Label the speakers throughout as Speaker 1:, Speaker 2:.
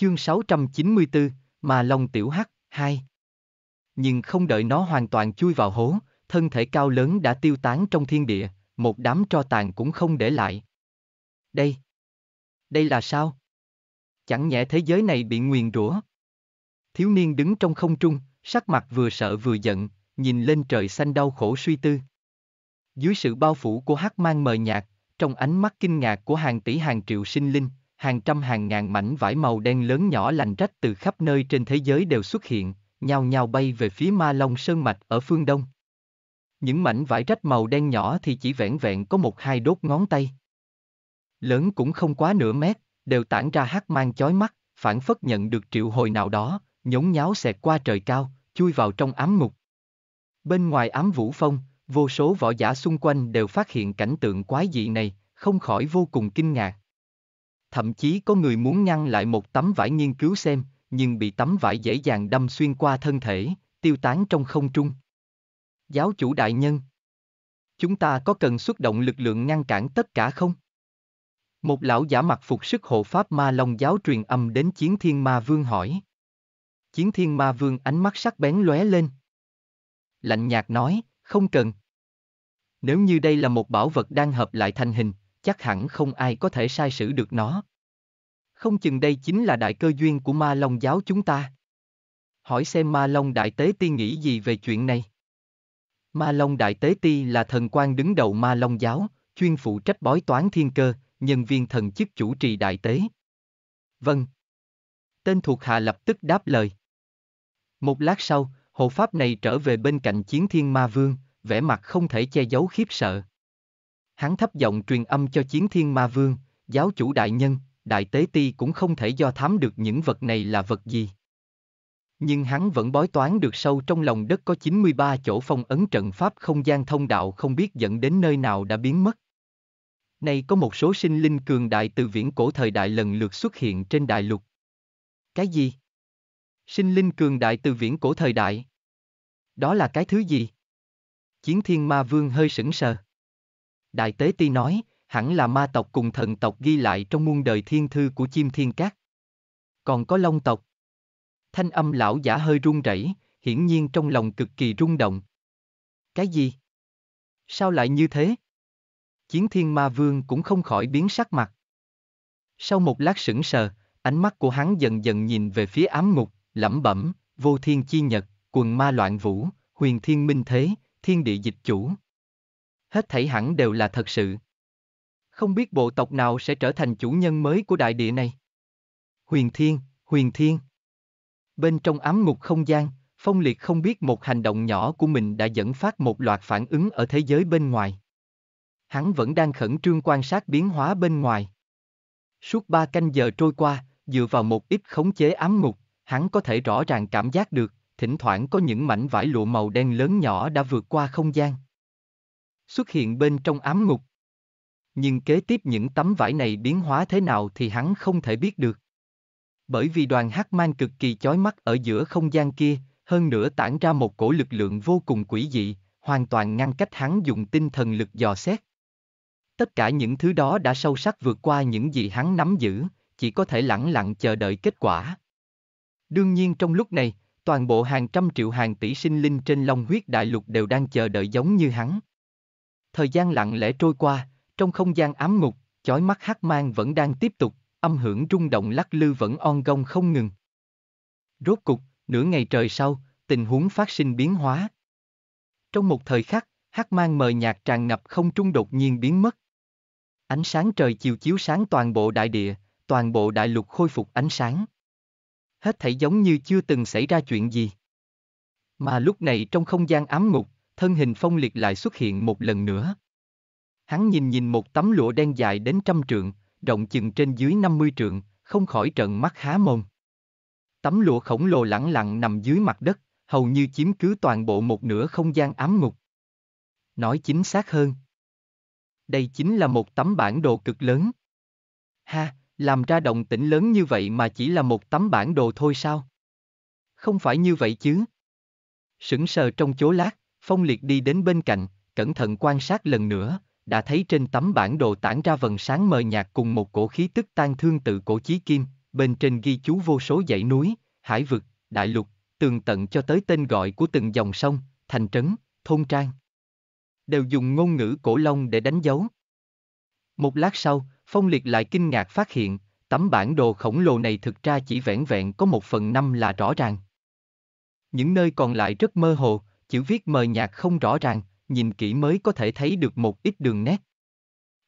Speaker 1: Chương 694, mà lòng tiểu hắc, 2. Nhưng không đợi nó hoàn toàn chui vào hố, thân thể cao lớn đã tiêu tán trong thiên địa, một đám tro tàn cũng không để lại. Đây. Đây là sao? Chẳng nhẽ thế giới này bị nguyền rủa? Thiếu niên đứng trong không trung, sắc mặt vừa sợ vừa giận, nhìn lên trời xanh đau khổ suy tư. Dưới sự bao phủ của hắc mang mờ nhạt, trong ánh mắt kinh ngạc của hàng tỷ hàng triệu sinh linh, hàng trăm hàng ngàn mảnh vải màu đen lớn nhỏ lành rách từ khắp nơi trên thế giới đều xuất hiện, nhao nhao bay về phía Ma Long Sơn Mạch ở phương đông. Những mảnh vải rách màu đen nhỏ thì chỉ vẹn vẹn có một hai đốt ngón tay. Lớn cũng không quá nửa mét, đều tản ra hắc mang chói mắt, phản phất nhận được triệu hồi nào đó, nhốn nháo xẹt qua trời cao, chui vào trong ám ngục. Bên ngoài ám vũ phong, vô số võ giả xung quanh đều phát hiện cảnh tượng quái dị này, không khỏi vô cùng kinh ngạc thậm chí có người muốn ngăn lại một tấm vải nghiên cứu xem, nhưng bị tấm vải dễ dàng đâm xuyên qua thân thể, tiêu tán trong không trung. Giáo chủ đại nhân, chúng ta có cần xuất động lực lượng ngăn cản tất cả không? Một lão giả mặc phục sức hộ pháp ma long giáo truyền âm đến chiến thiên ma vương hỏi. Chiến thiên ma vương ánh mắt sắc bén lóe lên. Lạnh nhạt nói, không cần. Nếu như đây là một bảo vật đang hợp lại thành hình, chắc hẳn không ai có thể sai sử được nó. Không chừng đây chính là đại cơ duyên của ma long giáo chúng ta. Hỏi xem ma long đại tế ti nghĩ gì về chuyện này. Ma long đại tế ti là thần quan đứng đầu ma long giáo, chuyên phụ trách bói toán thiên cơ, nhân viên thần chức chủ trì đại tế. Vâng. Tên thuộc hạ lập tức đáp lời. Một lát sau, hộ pháp này trở về bên cạnh chiến thiên ma vương, vẻ mặt không thể che giấu khiếp sợ hắn thấp giọng truyền âm cho chiến thiên ma vương, giáo chủ đại nhân, đại tế ti cũng không thể do thám được những vật này là vật gì. Nhưng hắn vẫn bói toán được sâu trong lòng đất có 93 chỗ phong ấn trận pháp không gian thông đạo không biết dẫn đến nơi nào đã biến mất. Này có một số sinh linh cường đại từ viễn cổ thời đại lần lượt xuất hiện trên đại lục. Cái gì? Sinh linh cường đại từ viễn cổ thời đại. Đó là cái thứ gì? Chiến thiên ma vương hơi sững sờ. Đại Tế Ti nói, hẳn là ma tộc cùng thần tộc ghi lại trong muôn đời thiên thư của chim thiên cát. Còn có long tộc. Thanh âm lão giả hơi run rẩy, hiển nhiên trong lòng cực kỳ rung động. Cái gì? Sao lại như thế? Chiến thiên ma vương cũng không khỏi biến sắc mặt. Sau một lát sững sờ, ánh mắt của hắn dần dần nhìn về phía ám ngục, lẩm bẩm, vô thiên chi nhật, quần ma loạn vũ, huyền thiên minh thế, thiên địa dịch chủ hết thảy hẳn đều là thật sự. Không biết bộ tộc nào sẽ trở thành chủ nhân mới của đại địa này. Huyền Thiên, Huyền Thiên. Bên trong ám ngục không gian, Phong Liệt không biết một hành động nhỏ của mình đã dẫn phát một loạt phản ứng ở thế giới bên ngoài. Hắn vẫn đang khẩn trương quan sát biến hóa bên ngoài. Suốt ba canh giờ trôi qua, dựa vào một ít khống chế ám ngục, hắn có thể rõ ràng cảm giác được, thỉnh thoảng có những mảnh vải lụa màu đen lớn nhỏ đã vượt qua không gian xuất hiện bên trong ám ngục. Nhưng kế tiếp những tấm vải này biến hóa thế nào thì hắn không thể biết được. Bởi vì đoàn hắc mang cực kỳ chói mắt ở giữa không gian kia, hơn nữa tản ra một cổ lực lượng vô cùng quỷ dị, hoàn toàn ngăn cách hắn dùng tinh thần lực dò xét. Tất cả những thứ đó đã sâu sắc vượt qua những gì hắn nắm giữ, chỉ có thể lặng lặng chờ đợi kết quả. Đương nhiên trong lúc này, toàn bộ hàng trăm triệu hàng tỷ sinh linh trên long huyết đại lục đều đang chờ đợi giống như hắn thời gian lặng lẽ trôi qua, trong không gian ám ngục, chói mắt hắc mang vẫn đang tiếp tục, âm hưởng rung động lắc lư vẫn on gong không ngừng. Rốt cục, nửa ngày trời sau, tình huống phát sinh biến hóa. Trong một thời khắc, hắc mang mờ nhạt tràn ngập không trung đột nhiên biến mất. Ánh sáng trời chiều chiếu sáng toàn bộ đại địa, toàn bộ đại lục khôi phục ánh sáng. Hết thảy giống như chưa từng xảy ra chuyện gì. Mà lúc này trong không gian ám ngục, thân hình phong liệt lại xuất hiện một lần nữa. Hắn nhìn nhìn một tấm lụa đen dài đến trăm trượng, rộng chừng trên dưới 50 trượng, không khỏi trận mắt há mồm. Tấm lụa khổng lồ lẳng lặng nằm dưới mặt đất, hầu như chiếm cứ toàn bộ một nửa không gian ám ngục. Nói chính xác hơn. Đây chính là một tấm bản đồ cực lớn. Ha, làm ra động tĩnh lớn như vậy mà chỉ là một tấm bản đồ thôi sao? Không phải như vậy chứ. Sững sờ trong chố lát, Phong Liệt đi đến bên cạnh, cẩn thận quan sát lần nữa, đã thấy trên tấm bản đồ tản ra vần sáng mờ nhạt cùng một cổ khí tức tan thương tự cổ chí kim, bên trên ghi chú vô số dãy núi, hải vực, đại lục, tường tận cho tới tên gọi của từng dòng sông, thành trấn, thôn trang. Đều dùng ngôn ngữ cổ long để đánh dấu. Một lát sau, Phong Liệt lại kinh ngạc phát hiện, tấm bản đồ khổng lồ này thực ra chỉ vẻn vẹn có một phần năm là rõ ràng. Những nơi còn lại rất mơ hồ, chữ viết mờ nhạt không rõ ràng, nhìn kỹ mới có thể thấy được một ít đường nét.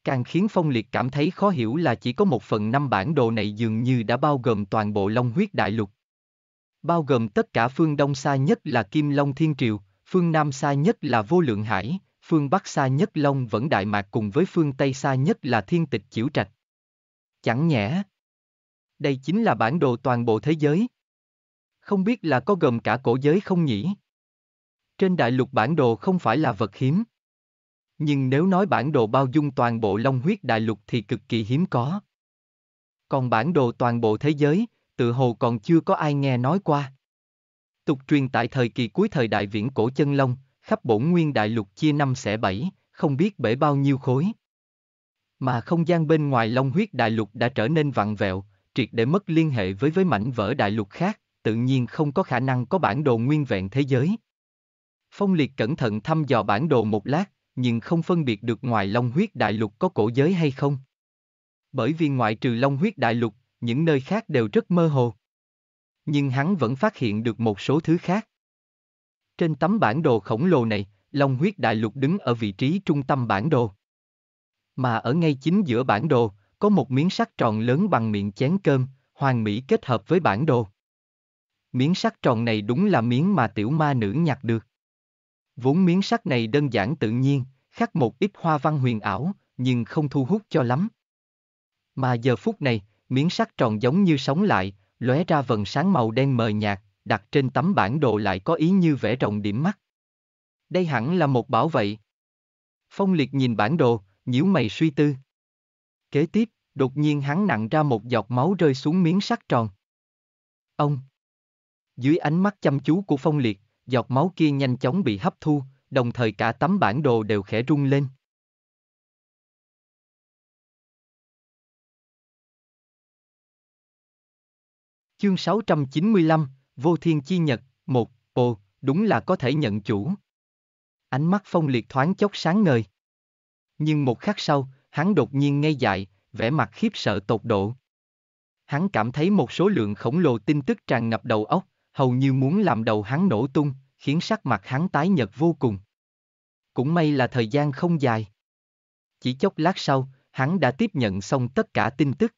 Speaker 1: Càng khiến Phong Liệt cảm thấy khó hiểu là chỉ có một phần năm bản đồ này dường như đã bao gồm toàn bộ Long huyết đại lục. Bao gồm tất cả phương đông xa nhất là Kim Long Thiên Triều, phương nam xa nhất là Vô Lượng Hải, phương bắc xa nhất Long vẫn Đại Mạc cùng với phương tây xa nhất là Thiên Tịch Chiểu Trạch. Chẳng nhẽ. Đây chính là bản đồ toàn bộ thế giới. Không biết là có gồm cả cổ giới không nhỉ? Trên đại lục bản đồ không phải là vật hiếm. Nhưng nếu nói bản đồ bao dung toàn bộ long huyết đại lục thì cực kỳ hiếm có. Còn bản đồ toàn bộ thế giới, tự hồ còn chưa có ai nghe nói qua. Tục truyền tại thời kỳ cuối thời đại viễn cổ chân long, khắp bổn nguyên đại lục chia năm xẻ bảy, không biết bể bao nhiêu khối. Mà không gian bên ngoài long huyết đại lục đã trở nên vặn vẹo, triệt để mất liên hệ với với mảnh vỡ đại lục khác, tự nhiên không có khả năng có bản đồ nguyên vẹn thế giới. Phong liệt cẩn thận thăm dò bản đồ một lát, nhưng không phân biệt được ngoài Long huyết đại lục có cổ giới hay không. Bởi vì ngoại trừ Long huyết đại lục, những nơi khác đều rất mơ hồ. Nhưng hắn vẫn phát hiện được một số thứ khác. Trên tấm bản đồ khổng lồ này, Long huyết đại lục đứng ở vị trí trung tâm bản đồ. Mà ở ngay chính giữa bản đồ, có một miếng sắt tròn lớn bằng miệng chén cơm, hoàn mỹ kết hợp với bản đồ. Miếng sắt tròn này đúng là miếng mà tiểu ma nữ nhặt được. Vốn miếng sắt này đơn giản tự nhiên, khắc một ít hoa văn huyền ảo, nhưng không thu hút cho lắm. Mà giờ phút này, miếng sắt tròn giống như sống lại, lóe ra vần sáng màu đen mờ nhạt, đặt trên tấm bản đồ lại có ý như vẽ rộng điểm mắt. Đây hẳn là một bảo vậy. Phong liệt nhìn bản đồ, nhíu mày suy tư. Kế tiếp, đột nhiên hắn nặng ra một giọt máu rơi xuống miếng sắt tròn. Ông! Dưới ánh mắt chăm chú của phong liệt, giọt
Speaker 2: máu kia nhanh chóng bị hấp thu, đồng thời cả tấm bản đồ đều khẽ rung lên. Chương 695, Vô Thiên Chi Nhật, 1, Ồ, đúng
Speaker 1: là có thể nhận chủ. Ánh mắt phong liệt thoáng chốc sáng ngời. Nhưng một khắc sau, hắn đột nhiên ngây dại, vẻ mặt khiếp sợ tột độ. Hắn cảm thấy một số lượng khổng lồ tin tức tràn ngập đầu óc, hầu như muốn làm đầu hắn nổ tung, khiến sắc mặt hắn tái nhợt vô cùng. Cũng may là thời gian không dài. Chỉ chốc lát sau, hắn đã tiếp nhận xong tất cả tin tức.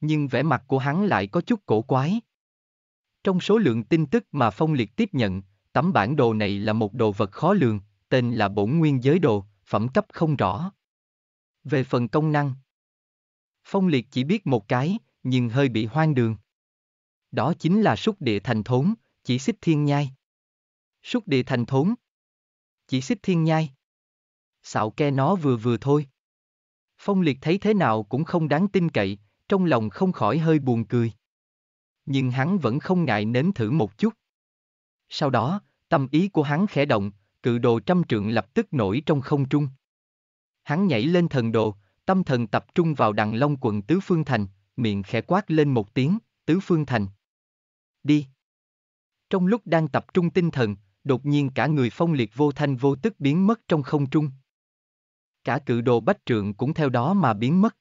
Speaker 1: Nhưng vẻ mặt của hắn lại có chút cổ quái. Trong số lượng tin tức mà Phong Liệt tiếp nhận, tấm bản đồ này là một đồ vật khó lường, tên là bổn nguyên giới đồ, phẩm cấp không rõ. Về phần công năng, Phong Liệt chỉ biết một cái, nhưng hơi bị hoang đường. Đó chính là xúc địa thành thốn, chỉ xích thiên nhai. Xúc địa thành thốn. Chỉ xích thiên nhai. Xạo ke nó vừa vừa thôi. Phong liệt thấy thế nào cũng không đáng tin cậy, trong lòng không khỏi hơi buồn cười. Nhưng hắn vẫn không ngại nếm thử một chút. Sau đó, tâm ý của hắn khẽ động, cự đồ trăm trượng lập tức nổi trong không trung. Hắn nhảy lên thần đồ, tâm thần tập trung vào đằng long quần Tứ Phương Thành, miệng khẽ quát lên một tiếng, Tứ Phương Thành đi. Trong lúc đang tập trung tinh thần, đột nhiên cả người phong liệt vô thanh vô tức biến mất trong không trung. Cả cự đồ bách trượng cũng theo đó mà biến mất.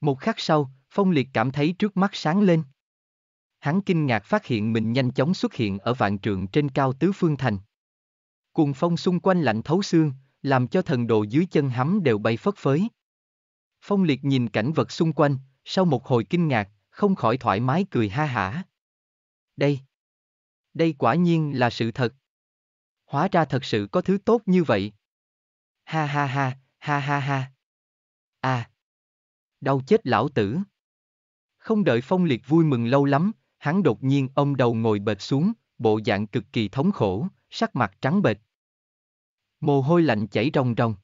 Speaker 1: Một khắc sau, phong liệt cảm thấy trước mắt sáng lên. Hắn kinh ngạc phát hiện mình nhanh chóng xuất hiện ở vạn trượng trên cao tứ phương thành. Cuồng phong xung quanh lạnh thấu xương, làm cho thần đồ dưới chân hắm đều bay phất phới. Phong liệt nhìn cảnh vật xung quanh, sau một hồi kinh ngạc, không khỏi thoải mái cười ha hả đây. Đây quả nhiên là sự thật. Hóa ra thật sự có thứ tốt như vậy. Ha ha ha, ha ha ha. À. Đau chết lão tử. Không đợi phong liệt vui mừng lâu lắm, hắn đột nhiên ông đầu ngồi bệt xuống, bộ dạng cực kỳ thống khổ, sắc mặt trắng bệch. Mồ hôi lạnh chảy ròng ròng.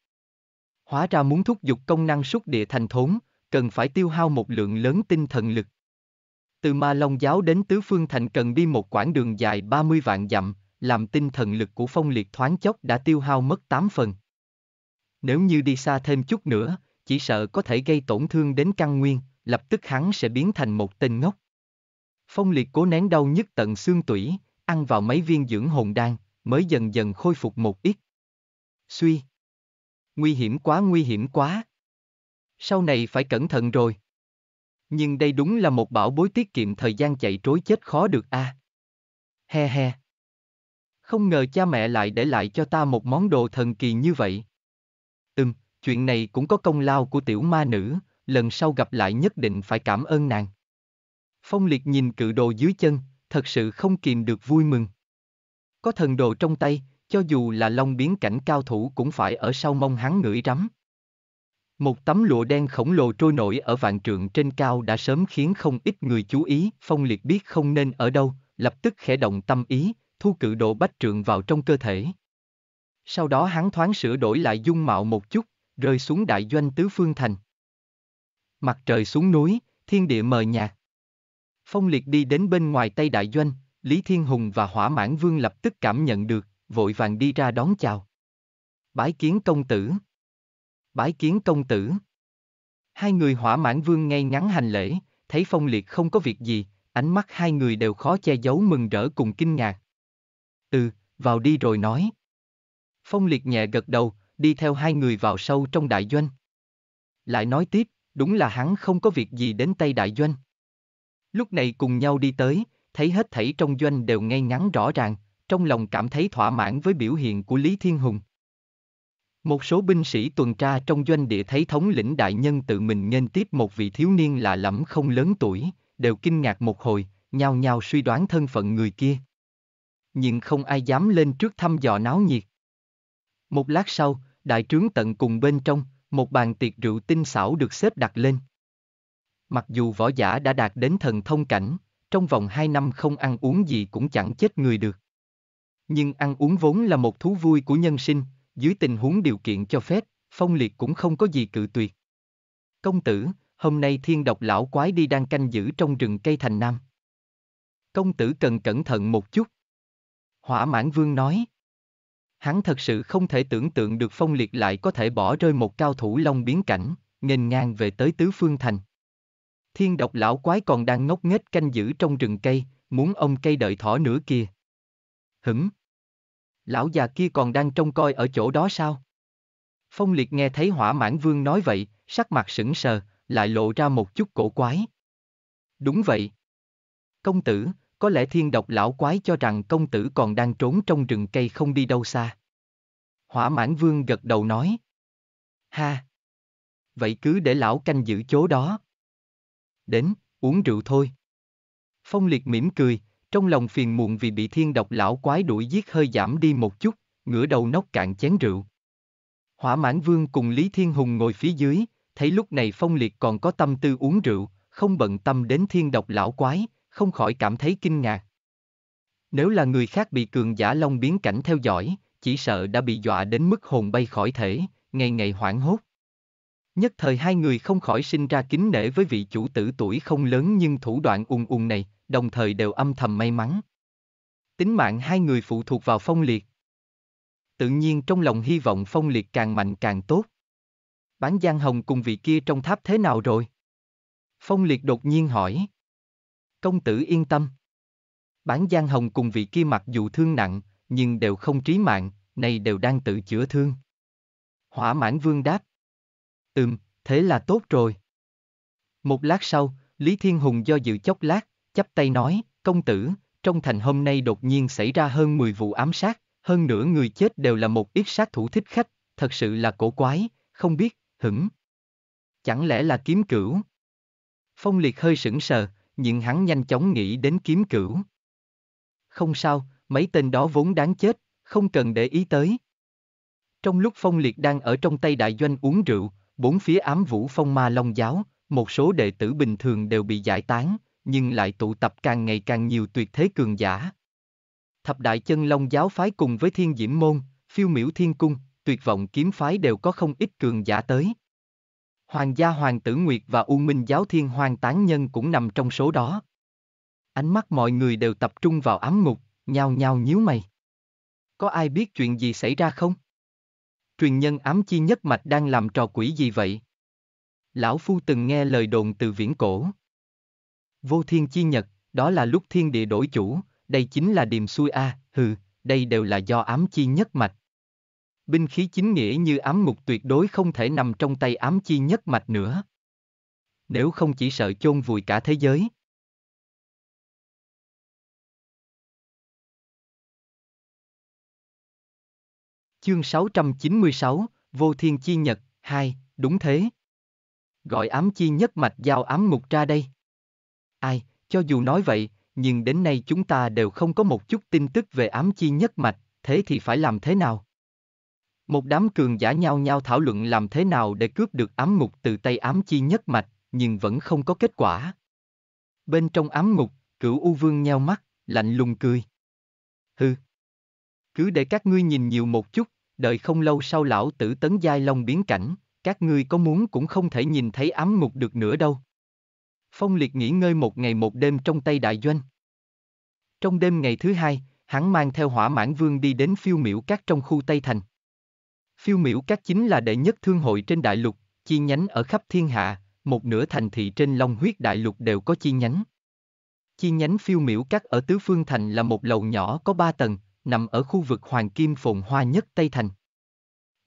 Speaker 1: Hóa ra muốn thúc giục công năng xúc địa thành thốn, cần phải tiêu hao một lượng lớn tinh thần lực. Từ Ma Long Giáo đến Tứ Phương Thành cần đi một quãng đường dài 30 vạn dặm, làm tinh thần lực của phong liệt thoáng chốc đã tiêu hao mất 8 phần. Nếu như đi xa thêm chút nữa, chỉ sợ có thể gây tổn thương đến căn nguyên, lập tức hắn sẽ biến thành một tên ngốc. Phong liệt cố nén đau nhức tận xương tủy, ăn vào mấy viên dưỡng hồn đan, mới dần dần khôi phục một ít. Suy. Nguy hiểm quá nguy hiểm quá. Sau này phải cẩn thận rồi. Nhưng đây đúng là một bảo bối tiết kiệm thời gian chạy trối chết khó được a. À. He he. Không ngờ cha mẹ lại để lại cho ta một món đồ thần kỳ như vậy. Ừm, chuyện này cũng có công lao của tiểu ma nữ, lần sau gặp lại nhất định phải cảm ơn nàng. Phong liệt nhìn cự đồ dưới chân, thật sự không kìm được vui mừng. Có thần đồ trong tay, cho dù là long biến cảnh cao thủ cũng phải ở sau mông hắn ngửi rắm. Một tấm lụa đen khổng lồ trôi nổi ở vạn trượng trên cao đã sớm khiến không ít người chú ý, phong liệt biết không nên ở đâu, lập tức khẽ động tâm ý, thu cự độ bách trượng vào trong cơ thể. Sau đó hắn thoáng sửa đổi lại dung mạo một chút, rơi xuống đại doanh tứ phương thành. Mặt trời xuống núi, thiên địa mờ nhạt. Phong liệt đi đến bên ngoài Tây Đại Doanh, Lý Thiên Hùng và Hỏa Mãn Vương lập tức cảm nhận được, vội vàng đi ra đón chào. Bái kiến công tử bái kiến công tử. Hai người hỏa mãn vương ngay ngắn hành lễ, thấy phong liệt không có việc gì, ánh mắt hai người đều khó che giấu mừng rỡ cùng kinh ngạc. Ừ, vào đi rồi nói. Phong liệt nhẹ gật đầu, đi theo hai người vào sâu trong đại doanh. Lại nói tiếp, đúng là hắn không có việc gì đến tay đại doanh. Lúc này cùng nhau đi tới, thấy hết thảy trong doanh đều ngay ngắn rõ ràng, trong lòng cảm thấy thỏa mãn với biểu hiện của Lý Thiên Hùng. Một số binh sĩ tuần tra trong doanh địa thấy thống lĩnh đại nhân tự mình nghênh tiếp một vị thiếu niên lạ lẫm không lớn tuổi, đều kinh ngạc một hồi, nhao nhao suy đoán thân phận người kia. Nhưng không ai dám lên trước thăm dò náo nhiệt. Một lát sau, đại trướng tận cùng bên trong, một bàn tiệc rượu tinh xảo được xếp đặt lên. Mặc dù võ giả đã đạt đến thần thông cảnh, trong vòng hai năm không ăn uống gì cũng chẳng chết người được. Nhưng ăn uống vốn là một thú vui của nhân sinh, dưới tình huống điều kiện cho phép, Phong Liệt cũng không có gì cự tuyệt. Công tử, hôm nay thiên độc lão quái đi đang canh giữ trong rừng cây thành nam. Công tử cần cẩn thận một chút. Hỏa mãn vương nói. Hắn thật sự không thể tưởng tượng được Phong Liệt lại có thể bỏ rơi một cao thủ long biến cảnh, nghênh ngang về tới tứ phương thành. Thiên độc lão quái còn đang ngốc nghếch canh giữ trong rừng cây, muốn ông cây đợi thỏ nữa kia. hửng. Lão già kia còn đang trông coi ở chỗ đó sao? Phong liệt nghe thấy hỏa mãn vương nói vậy, sắc mặt sững sờ, lại lộ ra một chút cổ quái. Đúng vậy. Công tử, có lẽ thiên độc lão quái cho rằng công tử còn đang trốn trong rừng cây không đi đâu xa. Hỏa mãn vương gật đầu nói. Ha! Vậy cứ để lão canh giữ chỗ đó. Đến, uống rượu thôi. Phong liệt mỉm cười, trong lòng phiền muộn vì bị thiên độc lão quái đuổi giết hơi giảm đi một chút, ngửa đầu nóc cạn chén rượu. Hỏa mãn vương cùng Lý Thiên Hùng ngồi phía dưới, thấy lúc này phong liệt còn có tâm tư uống rượu, không bận tâm đến thiên độc lão quái, không khỏi cảm thấy kinh ngạc. Nếu là người khác bị cường giả long biến cảnh theo dõi, chỉ sợ đã bị dọa đến mức hồn bay khỏi thể, ngày ngày hoảng hốt. Nhất thời hai người không khỏi sinh ra kính nể với vị chủ tử tuổi không lớn nhưng thủ đoạn ung ung này, đồng thời đều âm thầm may mắn. Tính mạng hai người phụ thuộc vào phong liệt. Tự nhiên trong lòng hy vọng phong liệt càng mạnh càng tốt. Bán Giang Hồng cùng vị kia trong tháp thế nào rồi? Phong liệt đột nhiên hỏi. Công tử yên tâm. Bán Giang Hồng cùng vị kia mặc dù thương nặng, nhưng đều không trí mạng, này đều đang tự chữa thương. Hỏa mãn vương đáp. Ừm, thế là tốt rồi. Một lát sau, Lý Thiên Hùng do dự chốc lát, chắp tay nói, công tử, trong thành hôm nay đột nhiên xảy ra hơn 10 vụ ám sát, hơn nửa người chết đều là một ít sát thủ thích khách, thật sự là cổ quái, không biết, hửng. Chẳng lẽ là kiếm cửu? Phong liệt hơi sững sờ, nhưng hắn nhanh chóng nghĩ đến kiếm cửu. Không sao, mấy tên đó vốn đáng chết, không cần để ý tới. Trong lúc Phong Liệt đang ở trong tay đại doanh uống rượu, bốn phía ám vũ phong ma long giáo, một số đệ tử bình thường đều bị giải tán, nhưng lại tụ tập càng ngày càng nhiều tuyệt thế cường giả. Thập đại chân long giáo phái cùng với thiên diễm môn, phiêu miễu thiên cung, tuyệt vọng kiếm phái đều có không ít cường giả tới. Hoàng gia Hoàng tử Nguyệt và U Minh giáo thiên hoàng tán nhân cũng nằm trong số đó. Ánh mắt mọi người đều tập trung vào ám ngục, nhao nhao nhíu mày. Có ai biết chuyện gì xảy ra không? Truyền nhân ám chi nhất mạch đang làm trò quỷ gì vậy? Lão Phu từng nghe lời đồn từ viễn cổ. Vô thiên chi nhật, đó là lúc thiên địa đổi chủ, đây chính là điềm xuôi a, à, hừ, đây đều là do ám chi nhất mạch. Binh khí chính nghĩa như ám mục tuyệt đối không thể nằm
Speaker 2: trong tay ám chi nhất mạch nữa. Nếu không chỉ sợ chôn vùi cả thế giới. Chương 696, Vô Thiên Chi Nhật, 2,
Speaker 1: đúng thế. Gọi ám chi nhất mạch giao ám mục ra đây. Ai, cho dù nói vậy, nhưng đến nay chúng ta đều không có một chút tin tức về ám chi nhất mạch, thế thì phải làm thế nào? Một đám cường giả nhau nhau thảo luận làm thế nào để cướp được ám ngục từ tay ám chi nhất mạch, nhưng vẫn không có kết quả. Bên trong ám ngục, cửu U Vương nheo mắt, lạnh lùng cười. Hừ. Cứ để các ngươi nhìn nhiều một chút, đợi không lâu sau lão tử tấn giai long biến cảnh, các ngươi có muốn cũng không thể nhìn thấy ám ngục được nữa đâu. Phong Liệt nghỉ ngơi một ngày một đêm trong Tây Đại Doanh. Trong đêm ngày thứ hai, hắn mang theo hỏa mãn vương đi đến phiêu miễu các trong khu Tây Thành. Phiêu miễu các chính là đệ nhất thương hội trên đại lục, chi nhánh ở khắp thiên hạ, một nửa thành thị trên Long huyết đại lục đều có chi nhánh. Chi nhánh phiêu miễu các ở Tứ Phương Thành là một lầu nhỏ có ba tầng, nằm ở khu vực Hoàng Kim Phồn Hoa nhất Tây Thành.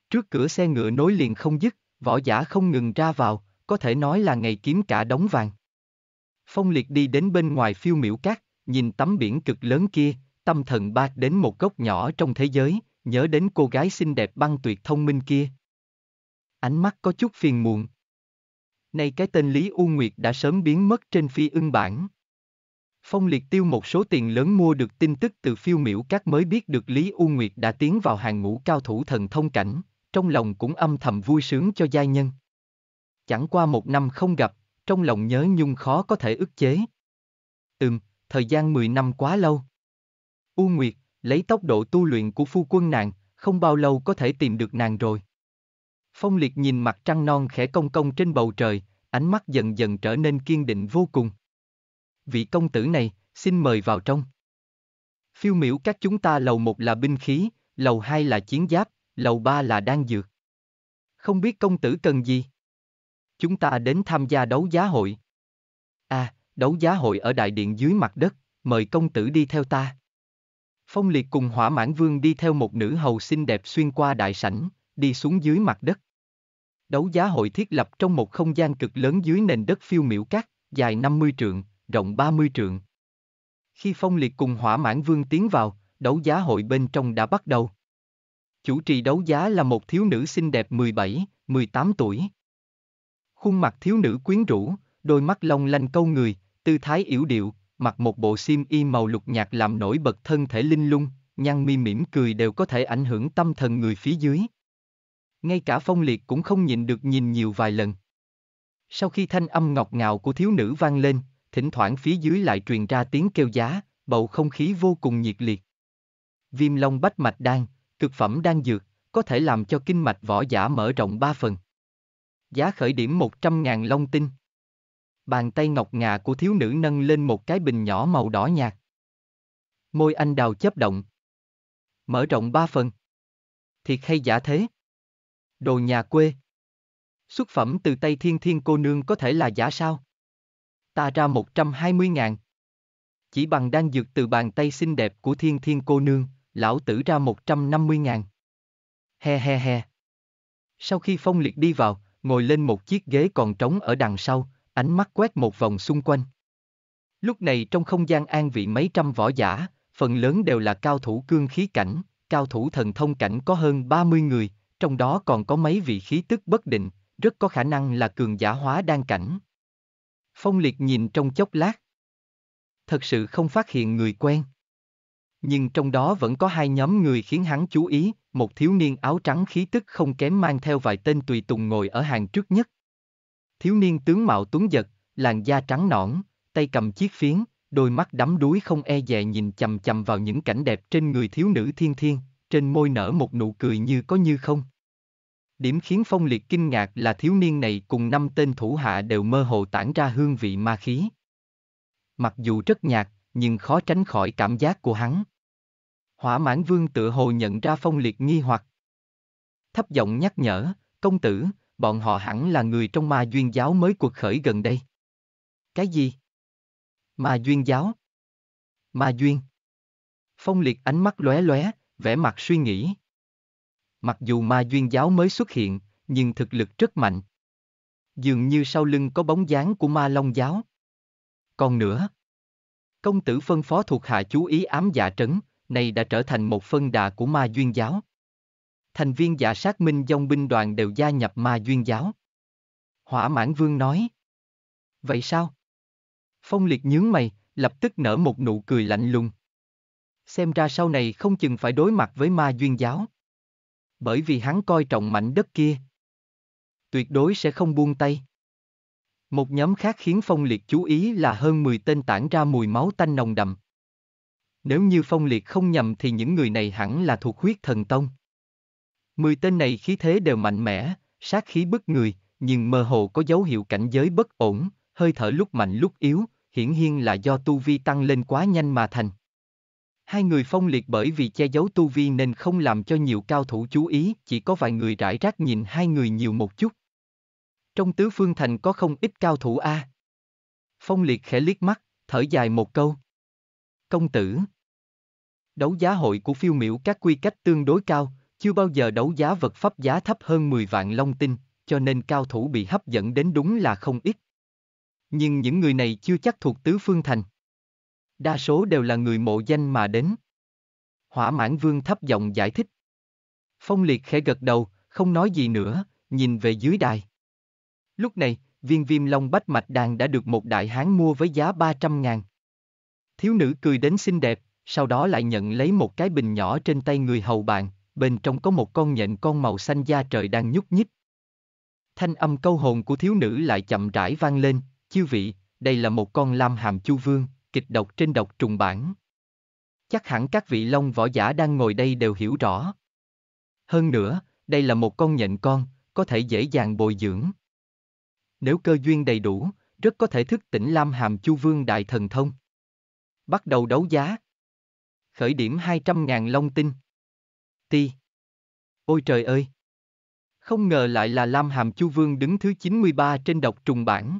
Speaker 1: Trước cửa xe ngựa nối liền không dứt, võ giả không ngừng ra vào, có thể nói là ngày kiếm cả đống vàng. Phong liệt đi đến bên ngoài phiêu miểu cát, nhìn tấm biển cực lớn kia, tâm thần ba đến một góc nhỏ trong thế giới, nhớ đến cô gái xinh đẹp băng tuyệt thông minh kia. Ánh mắt có chút phiền muộn. Nay cái tên Lý U Nguyệt đã sớm biến mất trên phi ưng bản. Phong liệt tiêu một số tiền lớn mua được tin tức từ phiêu miểu các mới biết được Lý U Nguyệt đã tiến vào hàng ngũ cao thủ thần thông cảnh, trong lòng cũng âm thầm vui sướng cho giai nhân. Chẳng qua một năm không gặp, trong lòng nhớ nhung khó có thể ức chế. Ừm, thời gian 10 năm quá lâu. U Nguyệt, lấy tốc độ tu luyện của phu quân nàng, không bao lâu có thể tìm được nàng rồi. Phong liệt nhìn mặt trăng non khẽ cong cong trên bầu trời, ánh mắt dần dần trở nên kiên định vô cùng. Vị công tử này, xin mời vào trong. Phiêu miễu các chúng ta lầu một là binh khí, lầu hai là chiến giáp, lầu ba là đan dược. Không biết công tử cần gì? Chúng ta đến tham gia đấu giá hội. À, đấu giá hội ở đại điện dưới mặt đất, mời công tử đi theo ta. Phong liệt cùng hỏa mãn vương đi theo một nữ hầu xinh đẹp xuyên qua đại sảnh, đi xuống dưới mặt đất. Đấu giá hội thiết lập trong một không gian cực lớn dưới nền đất phiêu miểu cát, dài 50 trượng, rộng 30 trượng. Khi phong liệt cùng hỏa mãn vương tiến vào, đấu giá hội bên trong đã bắt đầu. Chủ trì đấu giá là một thiếu nữ xinh đẹp 17, 18 tuổi, Khuôn mặt thiếu nữ quyến rũ, đôi mắt long lanh câu người, tư thái yểu điệu, mặc một bộ xiêm y màu lục nhạt làm nổi bật thân thể linh lung, nhăn mi mỉm cười đều có thể ảnh hưởng tâm thần người phía dưới. Ngay cả phong liệt cũng không nhịn được nhìn nhiều vài lần. Sau khi thanh âm ngọt ngào của thiếu nữ vang lên, thỉnh thoảng phía dưới lại truyền ra tiếng kêu giá, bầu không khí vô cùng nhiệt liệt. Viêm long bách mạch đan, cực phẩm đang dược, có thể làm cho kinh mạch võ giả mở rộng ba phần. Giá khởi điểm 100.000 long tinh. Bàn tay ngọc ngà của thiếu nữ nâng lên một cái bình nhỏ màu đỏ nhạt. Môi anh đào chấp động. Mở rộng ba phần. Thiệt hay giả thế? Đồ nhà quê. Xuất phẩm từ tay thiên thiên cô nương có thể là giả sao? Ta ra 120 ngàn. Chỉ bằng đang dược từ bàn tay xinh đẹp của thiên thiên cô nương, lão tử ra 150 ngàn. He he he. Sau khi phong liệt đi vào, ngồi lên một chiếc ghế còn trống ở đằng sau, ánh mắt quét một vòng xung quanh. Lúc này trong không gian an vị mấy trăm võ giả, phần lớn đều là cao thủ cương khí cảnh, cao thủ thần thông cảnh có hơn 30 người, trong đó còn có mấy vị khí tức bất định, rất có khả năng là cường giả hóa đan cảnh. Phong liệt nhìn trong chốc lát. Thật sự không phát hiện người quen. Nhưng trong đó vẫn có hai nhóm người khiến hắn chú ý, một thiếu niên áo trắng khí tức không kém mang theo vài tên tùy tùng ngồi ở hàng trước nhất. Thiếu niên tướng mạo tuấn giật, làn da trắng nõn, tay cầm chiếc phiến, đôi mắt đắm đuối không e dè nhìn chầm chầm vào những cảnh đẹp trên người thiếu nữ thiên thiên, trên môi nở một nụ cười như có như không. Điểm khiến Phong Liệt kinh ngạc là thiếu niên này cùng năm tên thủ hạ đều mơ hồ tản ra hương vị ma khí. Mặc dù rất nhạt, nhưng khó tránh khỏi cảm giác của hắn. Hỏa mãn vương tự hồ nhận ra phong liệt nghi hoặc. Thấp giọng nhắc nhở, công tử, bọn họ hẳn là người trong ma duyên giáo mới cuộc khởi gần đây. Cái gì? Ma duyên giáo? Ma duyên? Phong liệt ánh mắt lóe lóe, vẻ mặt suy nghĩ. Mặc dù ma duyên giáo mới xuất hiện, nhưng thực lực rất mạnh. Dường như sau lưng có bóng dáng của ma long giáo. Còn nữa, Công tử phân phó thuộc hạ chú ý ám dạ trấn, này đã trở thành một phân đà của ma duyên giáo. Thành viên giả dạ sát minh dòng binh đoàn đều gia nhập ma duyên giáo. Hỏa mãn vương nói. Vậy sao? Phong liệt nhướng mày, lập tức nở một nụ cười lạnh lùng. Xem ra sau này không chừng phải đối mặt với ma duyên giáo. Bởi vì hắn coi trọng mảnh đất kia. Tuyệt đối sẽ không buông tay. Một nhóm khác khiến Phong Liệt chú ý là hơn 10 tên tản ra mùi máu tanh nồng đậm. Nếu như Phong Liệt không nhầm thì những người này hẳn là thuộc huyết thần tông. Mười tên này khí thế đều mạnh mẽ, sát khí bức người, nhưng mơ hồ có dấu hiệu cảnh giới bất ổn, hơi thở lúc mạnh lúc yếu, hiển nhiên là do tu vi tăng lên quá nhanh mà thành. Hai người phong liệt bởi vì che giấu tu vi nên không làm cho nhiều cao thủ chú ý, chỉ có vài người rải rác nhìn hai người nhiều một chút. Trong tứ phương thành có không ít cao thủ a. À. Phong liệt khẽ liếc mắt, thở dài một câu. Công tử. Đấu giá hội của phiêu miểu các quy cách tương đối cao, chưa bao giờ đấu giá vật pháp giá thấp hơn 10 vạn long tinh, cho nên cao thủ bị hấp dẫn đến đúng là không ít. Nhưng những người này chưa chắc thuộc tứ phương thành. Đa số đều là người mộ danh mà đến. Hỏa mãn vương thấp giọng giải thích. Phong liệt khẽ gật đầu, không nói gì nữa, nhìn về dưới đài. Lúc này, viên viêm long bách mạch đàn đã được một đại hán mua với giá 300 ngàn. Thiếu nữ cười đến xinh đẹp, sau đó lại nhận lấy một cái bình nhỏ trên tay người hầu bạn, bên trong có một con nhện con màu xanh da trời đang nhúc nhích. Thanh âm câu hồn của thiếu nữ lại chậm rãi vang lên, chư vị, đây là một con lam hàm chu vương, kịch độc trên độc trùng bản. Chắc hẳn các vị long võ giả đang ngồi đây đều hiểu rõ. Hơn nữa, đây là một con nhện con, có thể dễ dàng bồi dưỡng. Nếu cơ duyên đầy đủ, rất có thể thức tỉnh Lam Hàm Chu Vương Đại Thần Thông. Bắt đầu đấu giá. Khởi điểm 200.000 long tinh. Ti. Ôi trời ơi! Không ngờ lại là Lam Hàm Chu Vương đứng thứ 93 trên độc trùng bảng.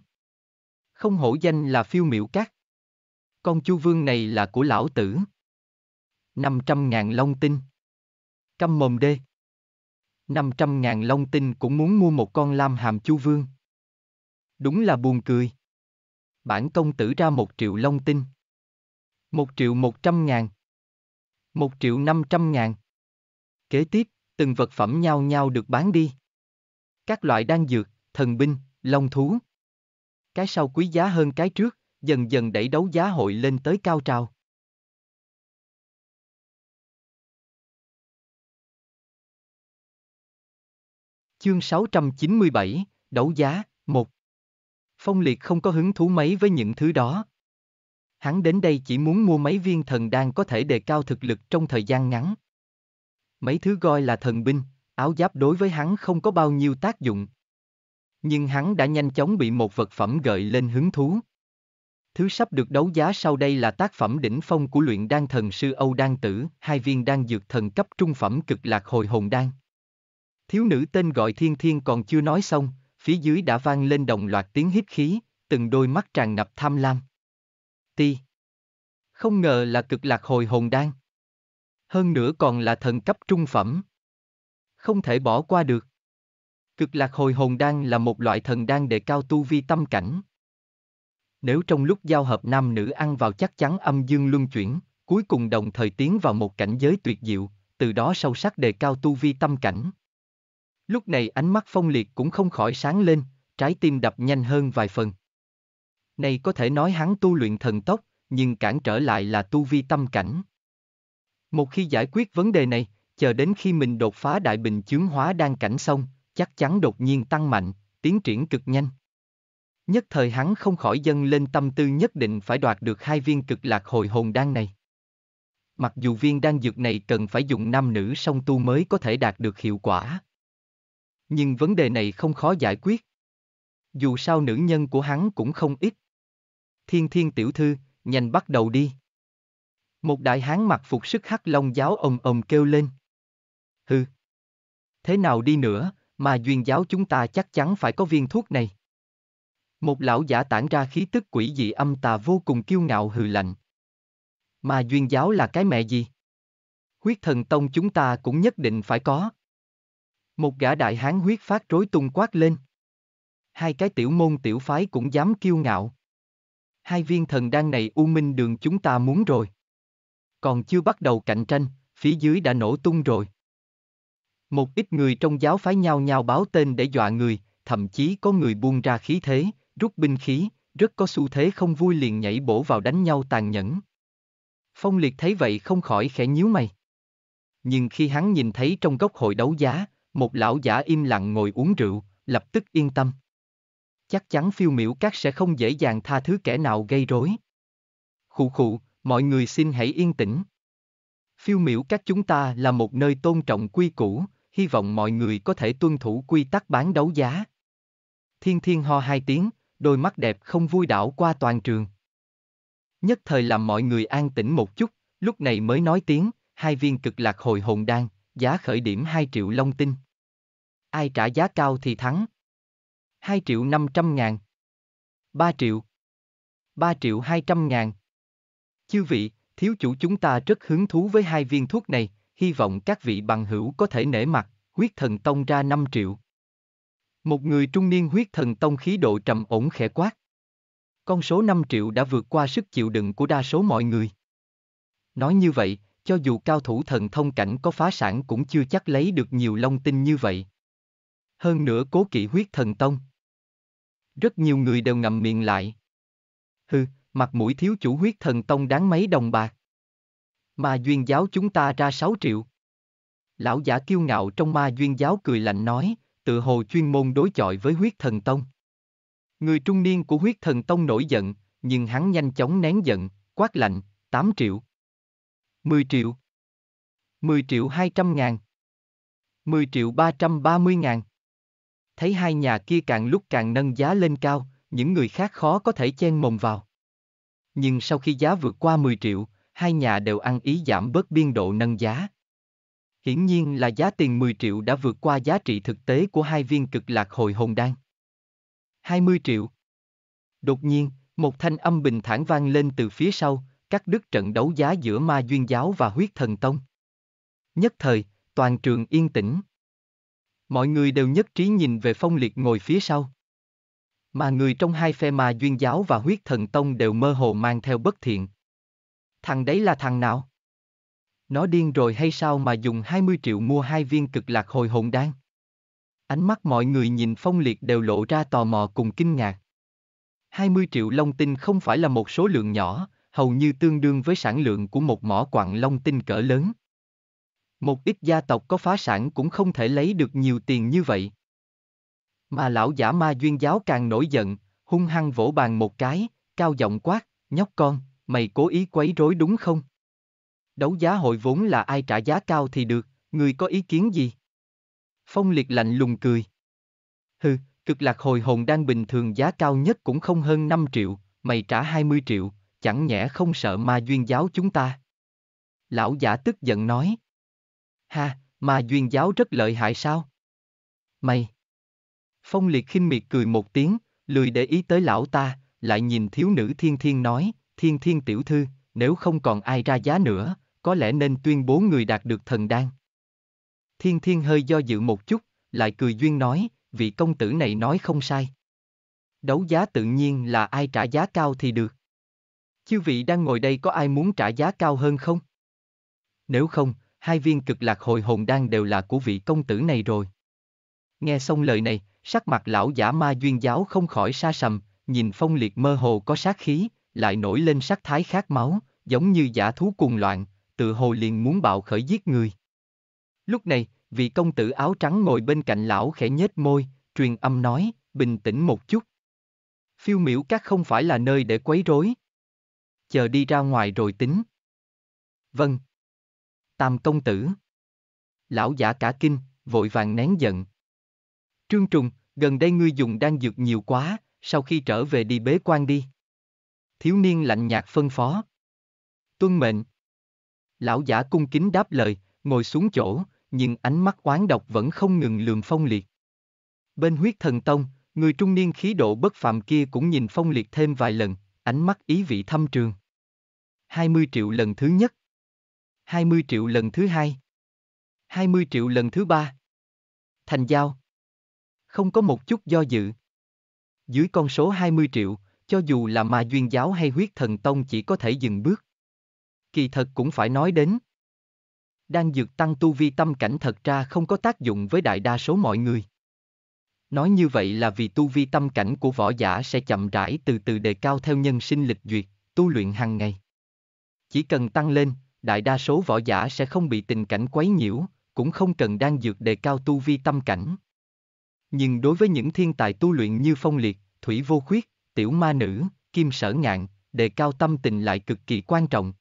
Speaker 1: Không hổ danh là phiêu miểu cát. Con Chu Vương này là của lão tử. 500.000 long tinh. Căm mồm đê. 500.000 long tinh cũng muốn mua một con Lam Hàm Chu Vương. Đúng là buồn cười. Bản công tử ra một triệu long tinh. Một triệu một trăm ngàn. Một triệu năm trăm ngàn. Kế tiếp, từng vật phẩm nhau nhau được bán đi. Các loại đan dược, thần binh, long thú. Cái sau quý giá hơn cái trước, dần dần đẩy đấu
Speaker 2: giá hội lên tới cao trào. Chương 697, Đấu giá, 1 Phong Liệt không có hứng thú mấy với những thứ đó.
Speaker 1: Hắn đến đây chỉ muốn mua mấy viên thần đan có thể đề cao thực lực trong thời gian ngắn. Mấy thứ gọi là thần binh, áo giáp đối với hắn không có bao nhiêu tác dụng. Nhưng hắn đã nhanh chóng bị một vật phẩm gợi lên hứng thú. Thứ sắp được đấu giá sau đây là tác phẩm đỉnh phong của luyện đan thần sư Âu Đan Tử, hai viên đan dược thần cấp trung phẩm cực lạc hồi hồn đan. Thiếu nữ tên gọi Thiên Thiên còn chưa nói xong, phía dưới đã vang lên đồng loạt tiếng hít khí, từng đôi mắt tràn ngập tham lam. Ti. Không ngờ là cực lạc hồi hồn đan. Hơn nữa còn là thần cấp trung phẩm. Không thể bỏ qua được. Cực lạc hồi hồn đan là một loại thần đan đề cao tu vi tâm cảnh. Nếu trong lúc giao hợp nam nữ ăn vào chắc chắn âm dương luân chuyển, cuối cùng đồng thời tiến vào một cảnh giới tuyệt diệu, từ đó sâu sắc đề cao tu vi tâm cảnh. Lúc này ánh mắt phong liệt cũng không khỏi sáng lên, trái tim đập nhanh hơn vài phần. Này có thể nói hắn tu luyện thần tốc, nhưng cản trở lại là tu vi tâm cảnh. Một khi giải quyết vấn đề này, chờ đến khi mình đột phá đại bình chướng hóa đang cảnh xong, chắc chắn đột nhiên tăng mạnh, tiến triển cực nhanh. Nhất thời hắn không khỏi dâng lên tâm tư nhất định phải đoạt được hai viên cực lạc hồi hồn đan này. Mặc dù viên đan dược này cần phải dùng nam nữ song tu mới có thể đạt được hiệu quả, nhưng vấn đề này không khó giải quyết. Dù sao nữ nhân của hắn cũng không ít. Thiên thiên tiểu thư, nhanh bắt đầu đi. Một đại hán mặc phục sức hắc long giáo ầm ầm kêu lên. Hừ. Thế nào đi nữa, mà duyên giáo chúng ta chắc chắn phải có viên thuốc này. Một lão giả tản ra khí tức quỷ dị âm tà vô cùng kiêu ngạo hừ lạnh. Mà duyên giáo là cái mẹ gì? Huyết thần tông chúng ta cũng nhất định phải có. Một gã đại hán huyết phát rối tung quát lên. Hai cái tiểu môn tiểu phái cũng dám kiêu ngạo. Hai viên thần đan này u minh đường chúng ta muốn rồi. Còn chưa bắt đầu cạnh tranh, phía dưới đã nổ tung rồi. Một ít người trong giáo phái nhau nhau báo tên để dọa người, thậm chí có người buông ra khí thế, rút binh khí, rất có xu thế không vui liền nhảy bổ vào đánh nhau tàn nhẫn. Phong Liệt thấy vậy không khỏi khẽ nhíu mày. Nhưng khi hắn nhìn thấy trong góc hội đấu giá, một lão giả im lặng ngồi uống rượu, lập tức yên tâm. Chắc chắn phiêu miểu các sẽ không dễ dàng tha thứ kẻ nào gây rối. Khụ khụ, mọi người xin hãy yên tĩnh. Phiêu miểu các chúng ta là một nơi tôn trọng quy củ, hy vọng mọi người có thể tuân thủ quy tắc bán đấu giá. Thiên thiên ho hai tiếng, đôi mắt đẹp không vui đảo qua toàn trường. Nhất thời làm mọi người an tĩnh một chút, lúc này mới nói tiếng, hai viên cực lạc hồi hồn đang. Giá khởi điểm 2 triệu long tinh. Ai trả giá cao thì thắng. 2 triệu 500 ngàn. 3 triệu. 3 triệu 200 ngàn. Chư vị, thiếu chủ chúng ta rất hứng thú với hai viên thuốc này, hy vọng các vị bằng hữu có thể nể mặt, huyết thần tông ra 5 triệu. Một người trung niên huyết thần tông khí độ trầm ổn khẽ quát. Con số 5 triệu đã vượt qua sức chịu đựng của đa số mọi người. Nói như vậy, cho dù cao thủ thần thông cảnh có phá sản cũng chưa chắc lấy được nhiều long tinh như vậy. Hơn nữa cố kỵ huyết thần tông. Rất nhiều người đều ngậm miệng lại. Hừ, mặt mũi thiếu chủ huyết thần tông đáng mấy đồng bạc. Ma duyên giáo chúng ta ra 6 triệu. Lão giả kiêu ngạo trong ma duyên giáo cười lạnh nói, tự hồ chuyên môn đối chọi với huyết thần tông. Người trung niên của huyết thần tông nổi giận, nhưng hắn nhanh chóng nén giận, quát lạnh, 8 triệu. 10 triệu. 10 triệu 200 ngàn. 10 triệu 330 ngàn. Thấy hai nhà kia càng lúc càng nâng giá lên cao, những người khác khó có thể chen mồm vào. Nhưng sau khi giá vượt qua 10 triệu, hai nhà đều ăn ý giảm bớt biên độ nâng giá. Hiển nhiên là giá tiền 10 triệu đã vượt qua giá trị thực tế của hai viên cực lạc hồi hồn đan. 20 triệu. Đột nhiên, một thanh âm bình thản vang lên từ phía sau, cắt đứt trận đấu giá giữa ma duyên giáo và huyết thần tông. Nhất thời, toàn trường yên tĩnh. Mọi người đều nhất trí nhìn về phong liệt ngồi phía sau. Mà người trong hai phe ma duyên giáo và huyết thần tông đều mơ hồ mang theo bất thiện. Thằng đấy là thằng nào? Nó điên rồi hay sao mà dùng 20 triệu mua hai viên cực lạc hồi hồn đan? Ánh mắt mọi người nhìn phong liệt đều lộ ra tò mò cùng kinh ngạc. 20 triệu long tinh không phải là một số lượng nhỏ, hầu như tương đương với sản lượng của một mỏ quặng long tinh cỡ lớn. Một ít gia tộc có phá sản cũng không thể lấy được nhiều tiền như vậy. Mà lão giả ma duyên giáo càng nổi giận, hung hăng vỗ bàn một cái, cao giọng quát, nhóc con, mày cố ý quấy rối đúng không? Đấu giá hội vốn là ai trả giá cao thì được, người có ý kiến gì? Phong liệt lạnh lùng cười. Hừ, cực lạc hồi hồn đang bình thường giá cao nhất cũng không hơn 5 triệu, mày trả 20 triệu, chẳng nhẽ không sợ ma duyên giáo chúng ta? Lão giả tức giận nói. Ha, ma duyên giáo rất lợi hại sao? Mày! Phong liệt khinh miệt cười một tiếng, lười để ý tới lão ta, lại nhìn thiếu nữ thiên thiên nói, thiên thiên tiểu thư, nếu không còn ai ra giá nữa, có lẽ nên tuyên bố người đạt được thần đan. Thiên thiên hơi do dự một chút, lại cười duyên nói, vị công tử này nói không sai. Đấu giá tự nhiên là ai trả giá cao thì được. Chư vị đang ngồi đây có ai muốn trả giá cao hơn không? Nếu không, hai viên cực lạc hồi hồn đan đều là của vị công tử này rồi. Nghe xong lời này, sắc mặt lão giả ma duyên giáo không khỏi xa sầm, nhìn phong liệt mơ hồ có sát khí, lại nổi lên sắc thái khát máu, giống như giả thú cuồng loạn, tự hồ liền muốn bạo khởi giết người. Lúc này, vị công tử áo trắng ngồi bên cạnh lão khẽ nhếch môi, truyền âm nói, bình tĩnh một chút. Phiêu miễu các không phải là nơi để quấy rối chờ đi ra ngoài rồi tính. Vâng. Tam công tử. Lão giả cả kinh, vội vàng nén giận. Trương Trùng, gần đây ngươi dùng đan dược nhiều quá, sau khi trở về đi bế quan đi. Thiếu niên lạnh nhạt phân phó. Tuân mệnh. Lão giả cung kính đáp lời, ngồi xuống chỗ, nhưng ánh mắt oán độc vẫn không ngừng lườm phong liệt. Bên huyết thần tông, người trung niên khí độ bất phạm kia cũng nhìn phong liệt thêm vài lần, Ánh mắt ý vị thâm trường. 20 triệu lần thứ nhất. 20 triệu lần thứ hai. 20 triệu lần thứ ba. Thành giao. Không có một chút do dự. Dưới con số 20 triệu, cho dù là ma duyên giáo hay huyết thần tông chỉ có thể dừng bước. Kỳ thật cũng phải nói đến. Đang dược tăng tu vi tâm cảnh thật ra không có tác dụng với đại đa số mọi người. Nói như vậy là vì tu vi tâm cảnh của võ giả sẽ chậm rãi từ từ đề cao theo nhân sinh lịch duyệt, tu luyện hàng ngày. Chỉ cần tăng lên, đại đa số võ giả sẽ không bị tình cảnh quấy nhiễu, cũng không cần đang dược đề cao tu vi tâm cảnh. Nhưng đối với những thiên tài tu luyện như phong liệt, thủy vô khuyết, tiểu ma nữ, kim sở ngạn, đề cao tâm tình
Speaker 2: lại cực kỳ quan trọng,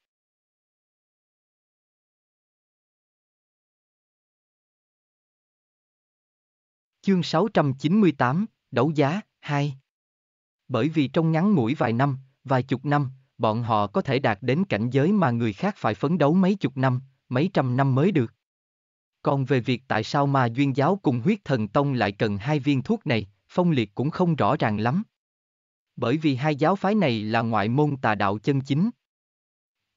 Speaker 2: Chương 698, Đấu
Speaker 1: giá, 2 Bởi vì trong ngắn ngủi vài năm, vài chục năm, bọn họ có thể đạt đến cảnh giới mà người khác phải phấn đấu mấy chục năm, mấy trăm năm mới được. Còn về việc tại sao mà duyên giáo cùng huyết thần tông lại cần hai viên thuốc này, phong liệt cũng không rõ ràng lắm. Bởi vì hai giáo phái này là ngoại môn tà đạo chân chính.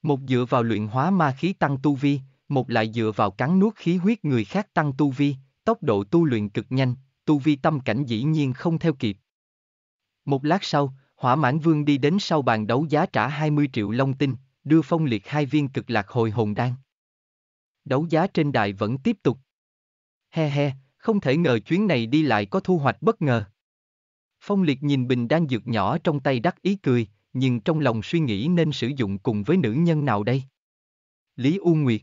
Speaker 1: Một dựa vào luyện hóa ma khí tăng tu vi, một lại dựa vào cắn nuốt khí huyết người khác tăng tu vi, tốc độ tu luyện cực nhanh, tu vi tâm cảnh dĩ nhiên không theo kịp. Một lát sau, hỏa mãn vương đi đến sau bàn đấu giá trả 20 triệu long tinh, đưa phong liệt hai viên cực lạc hồi hồn đan. Đấu giá trên đài vẫn tiếp tục. He he, không thể ngờ chuyến này đi lại có thu hoạch bất ngờ. Phong liệt nhìn bình đan dược nhỏ trong tay đắc ý cười, nhưng trong lòng suy nghĩ nên sử dụng cùng với nữ nhân nào đây? Lý U Nguyệt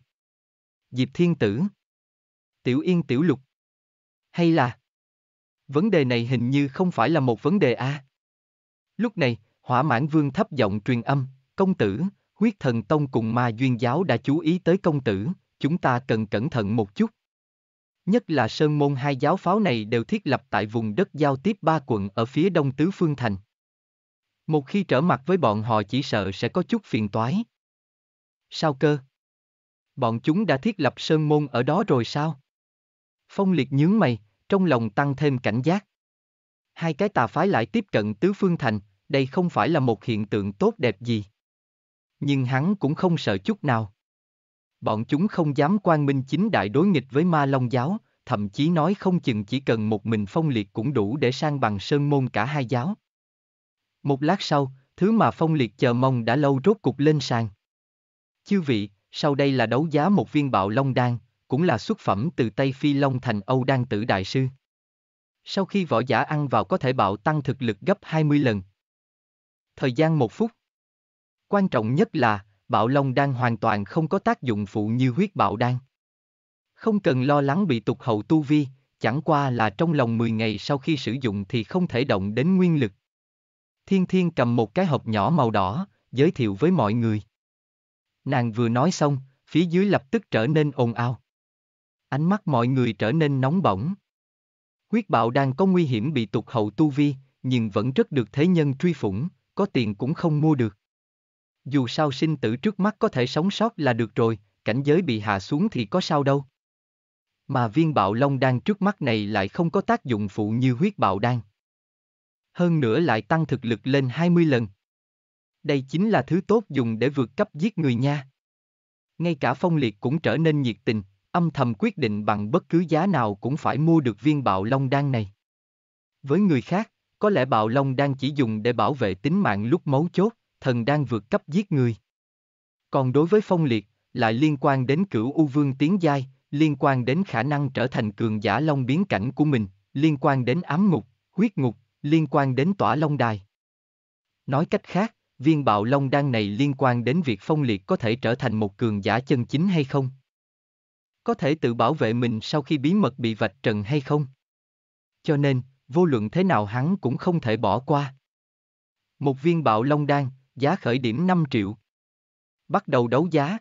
Speaker 1: Diệp Thiên Tử Tiểu Yên Tiểu Lục hay là... Vấn đề này hình như không phải là một vấn đề a. À? Lúc này, hỏa mãn vương thấp giọng truyền âm, công tử, huyết thần tông cùng ma duyên giáo đã chú ý tới công tử, chúng ta cần cẩn thận một chút. Nhất là sơn môn hai giáo pháo này đều thiết lập tại vùng đất giao tiếp ba quận ở phía đông tứ phương thành. Một khi trở mặt với bọn họ chỉ sợ sẽ có chút phiền toái. Sao cơ? Bọn chúng đã thiết lập sơn môn ở đó rồi sao? Phong liệt nhướng mày, trong lòng tăng thêm cảnh giác. Hai cái tà phái lại tiếp cận tứ phương thành, đây không phải là một hiện tượng tốt đẹp gì. Nhưng hắn cũng không sợ chút nào. Bọn chúng không dám quan minh chính đại đối nghịch với ma long giáo, thậm chí nói không chừng chỉ cần một mình phong liệt cũng đủ để sang bằng sơn môn cả hai giáo. Một lát sau, thứ mà phong liệt chờ mong đã lâu rốt cục lên sàn. Chư vị, sau đây là đấu giá một viên bạo long đan, cũng là xuất phẩm từ Tây Phi Long thành Âu Đan Tử Đại Sư. Sau khi võ giả ăn vào có thể bạo tăng thực lực gấp 20 lần. Thời gian một phút. Quan trọng nhất là, bạo long đan hoàn toàn không có tác dụng phụ như huyết bạo đan. Không cần lo lắng bị tục hậu tu vi, chẳng qua là trong lòng 10 ngày sau khi sử dụng thì không thể động đến nguyên lực. Thiên Thiên cầm một cái hộp nhỏ màu đỏ, giới thiệu với mọi người. Nàng vừa nói xong, phía dưới lập tức trở nên ồn ào. Ánh mắt mọi người trở nên nóng bỏng. Huyết bạo đang có nguy hiểm bị tục hậu tu vi, nhưng vẫn rất được thế nhân truy phủng, có tiền cũng không mua được. Dù sao sinh tử trước mắt có thể sống sót là được rồi, cảnh giới bị hạ xuống thì có sao đâu. Mà viên bạo long đang trước mắt này lại không có tác dụng phụ như huyết bạo đan. Hơn nữa lại tăng thực lực lên 20 lần. Đây chính là thứ tốt dùng để vượt cấp giết người nha. Ngay cả phong liệt cũng trở nên nhiệt tình, âm thầm quyết định bằng bất cứ giá nào cũng phải mua được viên bạo long đan này. Với người khác, có lẽ bạo long đan chỉ dùng để bảo vệ tính mạng lúc máu chốt, thần đang vượt cấp giết người. Còn đối với phong liệt, lại liên quan đến cửu U Vương Tiến Giai, liên quan đến khả năng trở thành cường giả long biến cảnh của mình, liên quan đến ám ngục, huyết ngục, liên quan đến tỏa long đài. Nói cách khác, viên bạo long đan này liên quan đến việc phong liệt có thể trở thành một cường giả chân chính hay không, có thể tự bảo vệ mình sau khi bí mật bị vạch trần hay không. Cho nên, vô luận thế nào hắn cũng không thể bỏ qua. Một viên bạo long đan, giá khởi điểm 5 triệu. Bắt đầu đấu giá.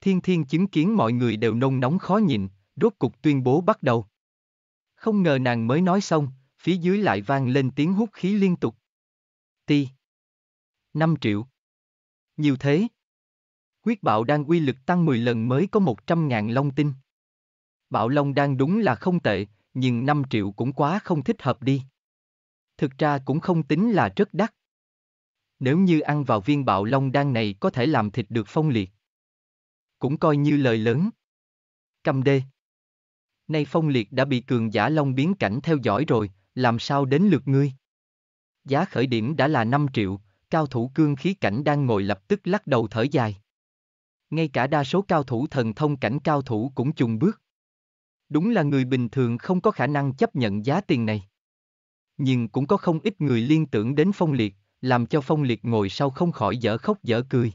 Speaker 1: Thiên thiên chứng kiến mọi người đều nôn nóng khó nhịn, rốt cục tuyên bố bắt đầu. Không ngờ nàng mới nói xong, phía dưới lại vang lên tiếng hút khí liên tục. Ti. 5 triệu. Nhiều thế, Quyết bạo đang uy lực tăng 10 lần mới có 100.000 long tinh. Bạo long đang đúng là không tệ, nhưng 5 triệu cũng quá không thích hợp đi. Thực ra cũng không tính là rất đắt. Nếu như ăn vào viên bạo long đan này có thể làm thịt được phong liệt. Cũng coi như lời lớn. Cầm đê. Nay phong liệt đã bị cường giả long biến cảnh theo dõi rồi, làm sao đến lượt ngươi? Giá khởi điểm đã là 5 triệu, cao thủ cương khí cảnh đang ngồi lập tức lắc đầu thở dài ngay cả đa số cao thủ thần thông cảnh cao thủ cũng chùng bước. Đúng là người bình thường không có khả năng chấp nhận giá tiền này. Nhưng cũng có không ít người liên tưởng đến phong liệt, làm cho phong liệt ngồi sau không khỏi dở khóc dở cười.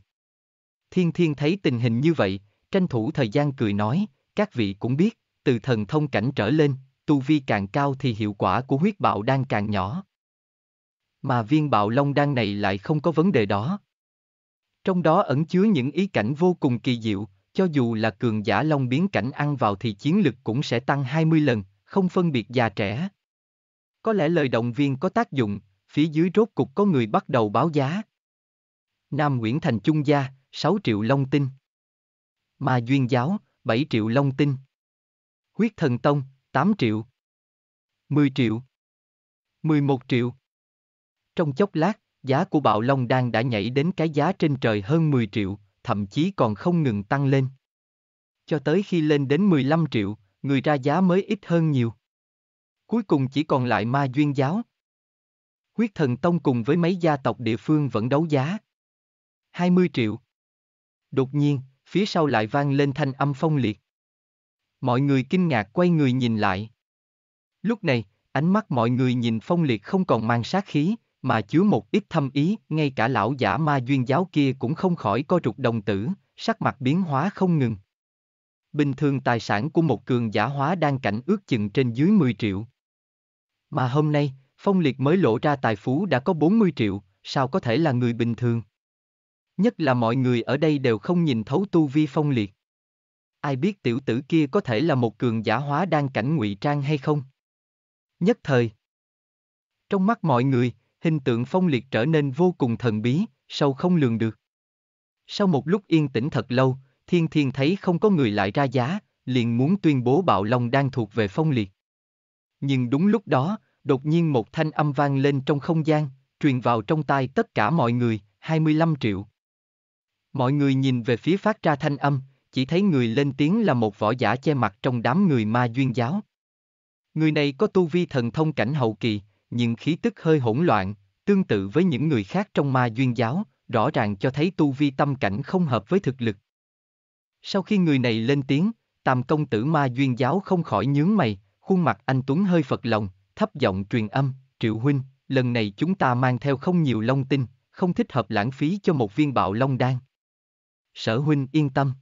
Speaker 1: Thiên thiên thấy tình hình như vậy, tranh thủ thời gian cười nói, các vị cũng biết, từ thần thông cảnh trở lên, tu vi càng cao thì hiệu quả của huyết bạo đang càng nhỏ. Mà viên bạo long đan này lại không có vấn đề đó. Trong đó ẩn chứa những ý cảnh vô cùng kỳ diệu, cho dù là cường giả long biến cảnh ăn vào thì chiến lực cũng sẽ tăng 20 lần, không phân biệt già trẻ. Có lẽ lời động viên có tác dụng, phía dưới rốt cục có người bắt đầu báo giá. Nam Nguyễn Thành Trung Gia, 6 triệu long tinh. Ma Duyên Giáo, 7 triệu long tinh. Huyết Thần Tông, 8 triệu. 10 triệu. 11 triệu. Trong chốc lát, Giá của bạo long đan đã nhảy đến cái giá trên trời hơn 10 triệu, thậm chí còn không ngừng tăng lên. Cho tới khi lên đến 15 triệu, người ra giá mới ít hơn nhiều. Cuối cùng chỉ còn lại ma duyên giáo. Huyết thần tông cùng với mấy gia tộc địa phương vẫn đấu giá. 20 triệu. Đột nhiên, phía sau lại vang lên thanh âm phong liệt. Mọi người kinh ngạc quay người nhìn lại. Lúc này, ánh mắt mọi người nhìn phong liệt không còn mang sát khí, mà chứa một ít thâm ý, ngay cả lão giả ma duyên giáo kia cũng không khỏi co rụt đồng tử, sắc mặt biến hóa không ngừng. Bình thường tài sản của một cường giả hóa đang cảnh ước chừng trên dưới 10 triệu. Mà hôm nay, Phong Liệt mới lộ ra tài phú đã có 40 triệu, sao có thể là người bình thường? Nhất là mọi người ở đây đều không nhìn thấu tu vi Phong Liệt. Ai biết tiểu tử kia có thể là một cường giả hóa đang cảnh ngụy trang hay không? Nhất thời. Trong mắt mọi người, hình tượng phong liệt trở nên vô cùng thần bí, sâu không lường được. Sau một lúc yên tĩnh thật lâu, thiên thiên thấy không có người lại ra giá, liền muốn tuyên bố bạo long đang thuộc về phong liệt. Nhưng đúng lúc đó, đột nhiên một thanh âm vang lên trong không gian, truyền vào trong tai tất cả mọi người, 25 triệu. Mọi người nhìn về phía phát ra thanh âm, chỉ thấy người lên tiếng là một võ giả che mặt trong đám người ma duyên giáo. Người này có tu vi thần thông cảnh hậu kỳ, nhưng khí tức hơi hỗn loạn, tương tự với những người khác trong ma duyên giáo, rõ ràng cho thấy tu vi tâm cảnh không hợp với thực lực. Sau khi người này lên tiếng, tam công tử ma duyên giáo không khỏi nhướng mày, khuôn mặt anh Tuấn hơi phật lòng, thấp giọng truyền âm, triệu huynh, lần này chúng ta mang theo không nhiều long tinh, không thích hợp lãng phí cho một viên bạo long đan. Sở huynh yên tâm.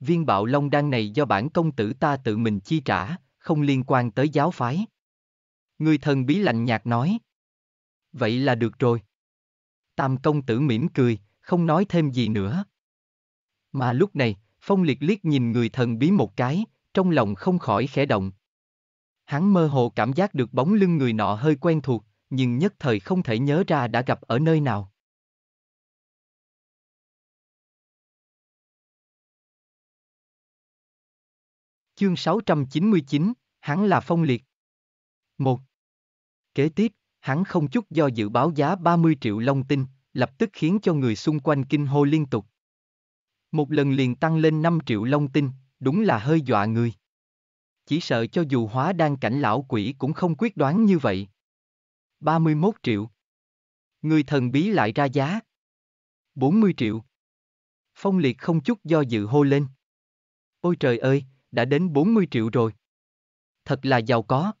Speaker 1: Viên bạo long đan này do bản công tử ta tự mình chi trả, không liên quan tới giáo phái. Người thần bí lạnh nhạt nói. Vậy là được rồi. Tam công tử mỉm cười, không nói thêm gì nữa. Mà lúc này, Phong liệt liếc nhìn người thần bí một cái, trong lòng không khỏi khẽ động. Hắn mơ hồ cảm giác được bóng lưng người nọ hơi quen
Speaker 2: thuộc, nhưng nhất thời không thể nhớ ra đã gặp ở nơi nào. Chương 699, hắn là Phong Liệt. Một. Kế tiếp,
Speaker 1: hắn không chút do dự báo giá 30 triệu long tinh, lập tức khiến cho người xung quanh kinh hô liên tục. Một lần liền tăng lên 5 triệu long tinh, đúng là hơi dọa người. Chỉ sợ cho dù hóa đang cảnh lão quỷ cũng không quyết đoán như vậy. 31 triệu. Người thần bí lại ra giá. 40 triệu. Phong liệt không chút do dự hô lên. Ôi trời ơi, đã đến 40 triệu rồi. Thật là giàu có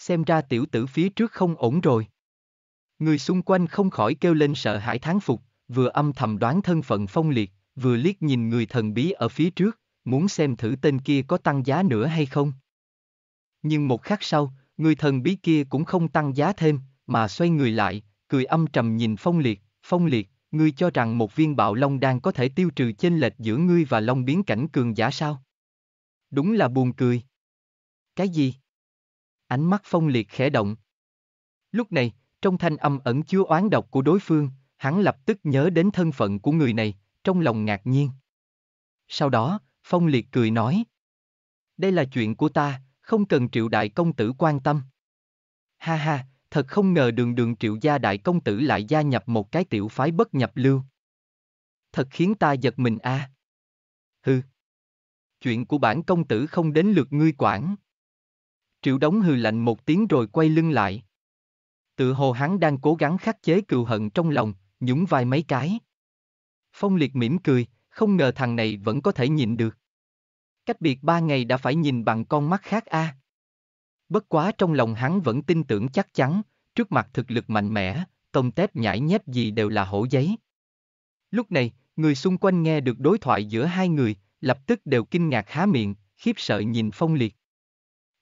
Speaker 1: xem ra tiểu tử phía trước không ổn rồi. Người xung quanh không khỏi kêu lên sợ hãi thán phục, vừa âm thầm đoán thân phận phong liệt, vừa liếc nhìn người thần bí ở phía trước, muốn xem thử tên kia có tăng giá nữa hay không. Nhưng một khắc sau, người thần bí kia cũng không tăng giá thêm, mà xoay người lại, cười âm trầm nhìn phong liệt, phong liệt, ngươi cho rằng một viên bạo long đang có thể tiêu trừ chênh lệch giữa ngươi và long biến cảnh cường giả sao? Đúng là buồn cười. Cái gì? ánh mắt phong liệt khẽ động. Lúc này, trong thanh âm ẩn chứa oán độc của đối phương, hắn lập tức nhớ đến thân phận của người này, trong lòng ngạc nhiên. Sau đó, phong liệt cười nói. Đây là chuyện của ta, không cần triệu đại công tử quan tâm. Ha ha, thật không ngờ đường đường triệu gia đại công tử lại gia nhập một cái tiểu phái bất nhập lưu. Thật khiến ta giật mình a. À. Hừ. Chuyện của bản công tử không đến lượt ngươi quản. Triệu đống hừ lạnh một tiếng rồi quay lưng lại. Tự hồ hắn đang cố gắng khắc chế cựu hận trong lòng, nhúng vai mấy cái. Phong liệt mỉm cười, không ngờ thằng này vẫn có thể nhìn được. Cách biệt ba ngày đã phải nhìn bằng con mắt khác a. À. Bất quá trong lòng hắn vẫn tin tưởng chắc chắn, trước mặt thực lực mạnh mẽ, tôm tép nhảy nhép gì đều là hổ giấy. Lúc này, người xung quanh nghe được đối thoại giữa hai người, lập tức đều kinh ngạc há miệng, khiếp sợ nhìn phong liệt.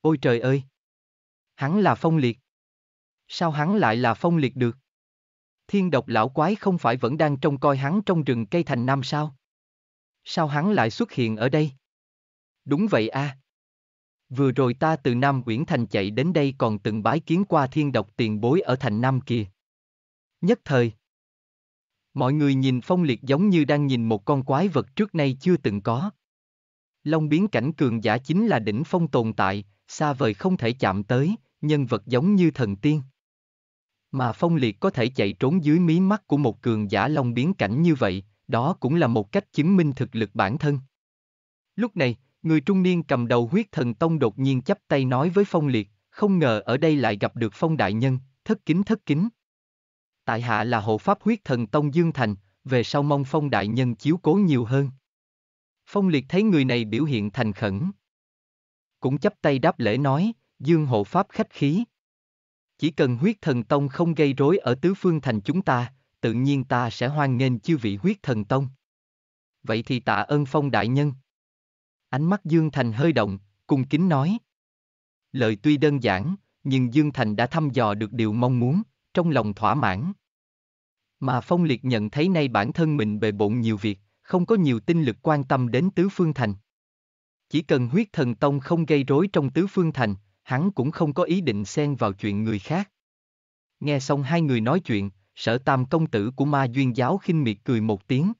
Speaker 1: Ôi trời ơi! Hắn là phong liệt. Sao hắn lại là phong liệt được? Thiên độc lão quái không phải vẫn đang trông coi hắn trong rừng cây thành nam sao? Sao hắn lại xuất hiện ở đây? Đúng vậy a. À. Vừa rồi ta từ Nam Uyển Thành chạy đến đây còn từng bái kiến qua thiên độc tiền bối ở thành Nam kìa. Nhất thời. Mọi người nhìn phong liệt giống như đang nhìn một con quái vật trước nay chưa từng có. Long biến cảnh cường giả chính là đỉnh phong tồn tại, xa vời không thể chạm tới, nhân vật giống như thần tiên. Mà phong liệt có thể chạy trốn dưới mí mắt của một cường giả long biến cảnh như vậy, đó cũng là một cách chứng minh thực lực bản thân. Lúc này, người trung niên cầm đầu huyết thần tông đột nhiên chắp tay nói với phong liệt, không ngờ ở đây lại gặp được phong đại nhân, thất kính thất kính. Tại hạ là hộ pháp huyết thần tông Dương Thành, về sau mong phong đại nhân chiếu cố nhiều hơn. Phong liệt thấy người này biểu hiện thành khẩn, cũng chấp tay đáp lễ nói, Dương hộ pháp khách khí. Chỉ cần huyết thần tông không gây rối ở tứ phương thành chúng ta, tự nhiên ta sẽ hoan nghênh chư vị huyết thần tông. Vậy thì tạ ơn phong đại nhân. Ánh mắt Dương Thành hơi động, cung kính nói. Lời tuy đơn giản, nhưng Dương Thành đã thăm dò được điều mong muốn, trong lòng thỏa mãn. Mà Phong Liệt nhận thấy nay bản thân mình bề bộn nhiều việc, không có nhiều tinh lực quan tâm đến tứ phương thành. Chỉ cần huyết thần tông không gây rối trong tứ phương thành, hắn cũng không có ý định xen vào chuyện người khác. Nghe xong hai người nói chuyện, sở tam công tử của ma duyên giáo khinh miệt cười một tiếng.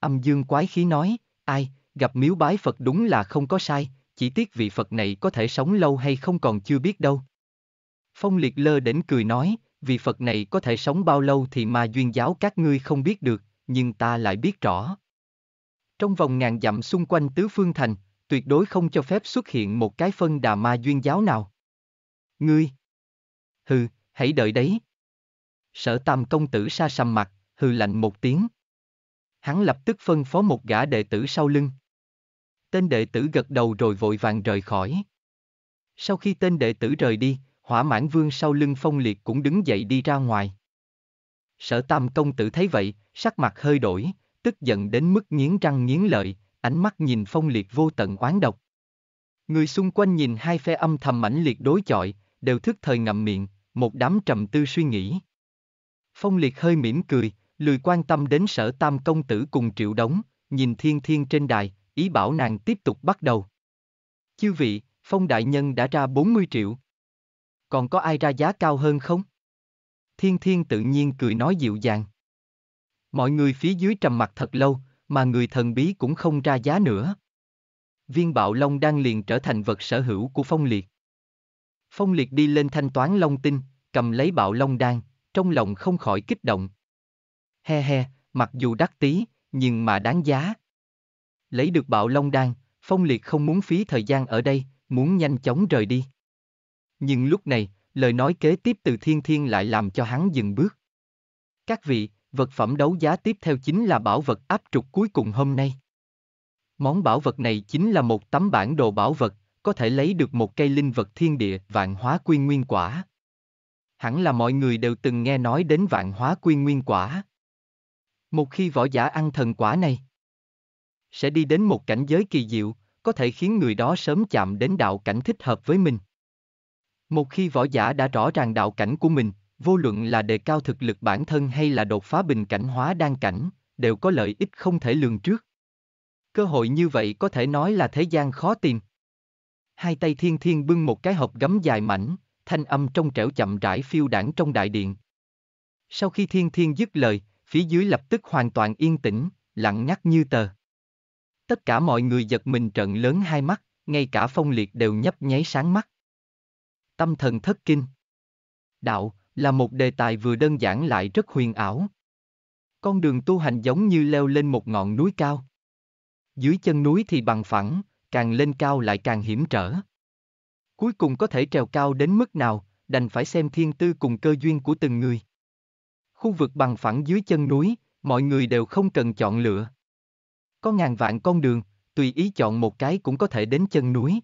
Speaker 1: Âm dương quái khí nói, ai, gặp miếu bái Phật đúng là không có sai, chỉ tiếc vị Phật này có thể sống lâu hay không còn chưa biết đâu. Phong liệt lơ đến cười nói, vị Phật này có thể sống bao lâu thì ma duyên giáo các ngươi không biết được, nhưng ta lại biết rõ. Trong vòng ngàn dặm xung quanh tứ phương thành, tuyệt đối không cho phép xuất hiện một cái phân đà ma duyên giáo nào. Ngươi! Hừ, hãy đợi đấy. Sở tam công tử sa sầm mặt, hừ lạnh một tiếng. Hắn lập tức phân phó một gã đệ tử sau lưng. Tên đệ tử gật đầu rồi vội vàng rời khỏi. Sau khi tên đệ tử rời đi, hỏa mãn vương sau lưng phong liệt cũng đứng dậy đi ra ngoài. Sở tam công tử thấy vậy, sắc mặt hơi đổi, tức giận đến mức nghiến răng nghiến lợi, ánh mắt nhìn phong liệt vô tận oán độc. Người xung quanh nhìn hai phe âm thầm mãnh liệt đối chọi, đều thức thời ngậm miệng, một đám trầm tư suy nghĩ. Phong liệt hơi mỉm cười, lười quan tâm đến sở tam công tử cùng triệu đống, nhìn thiên thiên trên đài, ý bảo nàng tiếp tục bắt đầu. Chư vị, phong đại nhân đã ra 40 triệu. Còn có ai ra giá cao hơn không? Thiên thiên tự nhiên cười nói dịu dàng. Mọi người phía dưới trầm mặt thật lâu, mà người thần bí cũng không ra giá nữa. Viên bạo long đang liền trở thành vật sở hữu của phong liệt. Phong liệt đi lên thanh toán long tinh, cầm lấy bạo long đan, trong lòng không khỏi kích động. He he, mặc dù đắt tí, nhưng mà đáng giá. Lấy được bạo long đan, phong liệt không muốn phí thời gian ở đây, muốn nhanh chóng rời đi. Nhưng lúc này, lời nói kế tiếp từ thiên thiên lại làm cho hắn dừng bước. Các vị, Vật phẩm đấu giá tiếp theo chính là bảo vật áp trục cuối cùng hôm nay. Món bảo vật này chính là một tấm bản đồ bảo vật, có thể lấy được một cây linh vật thiên địa vạn hóa quy nguyên quả. Hẳn là mọi người đều từng nghe nói đến vạn hóa quy nguyên quả. Một khi võ giả ăn thần quả này, sẽ đi đến một cảnh giới kỳ diệu, có thể khiến người đó sớm chạm đến đạo cảnh thích hợp với mình. Một khi võ giả đã rõ ràng đạo cảnh của mình, vô luận là đề cao thực lực bản thân hay là đột phá bình cảnh hóa đan cảnh, đều có lợi ích không thể lường trước. Cơ hội như vậy có thể nói là thế gian khó tìm. Hai tay thiên thiên bưng một cái hộp gấm dài mảnh, thanh âm trong trẻo chậm rãi phiêu đảng trong đại điện. Sau khi thiên thiên dứt lời, phía dưới lập tức hoàn toàn yên tĩnh, lặng ngắt như tờ. Tất cả mọi người giật mình trợn lớn hai mắt, ngay cả phong liệt đều nhấp nháy sáng mắt. Tâm thần thất kinh. Đạo, là một đề tài vừa đơn giản lại rất huyền ảo. Con đường tu hành giống như leo lên một ngọn núi cao. Dưới chân núi thì bằng phẳng, càng lên cao lại càng hiểm trở. Cuối cùng có thể trèo cao đến mức nào, đành phải xem thiên tư cùng cơ duyên của từng người. Khu vực bằng phẳng dưới chân núi, mọi người đều không cần chọn lựa. Có ngàn vạn con đường, tùy ý chọn một cái cũng có thể đến chân núi.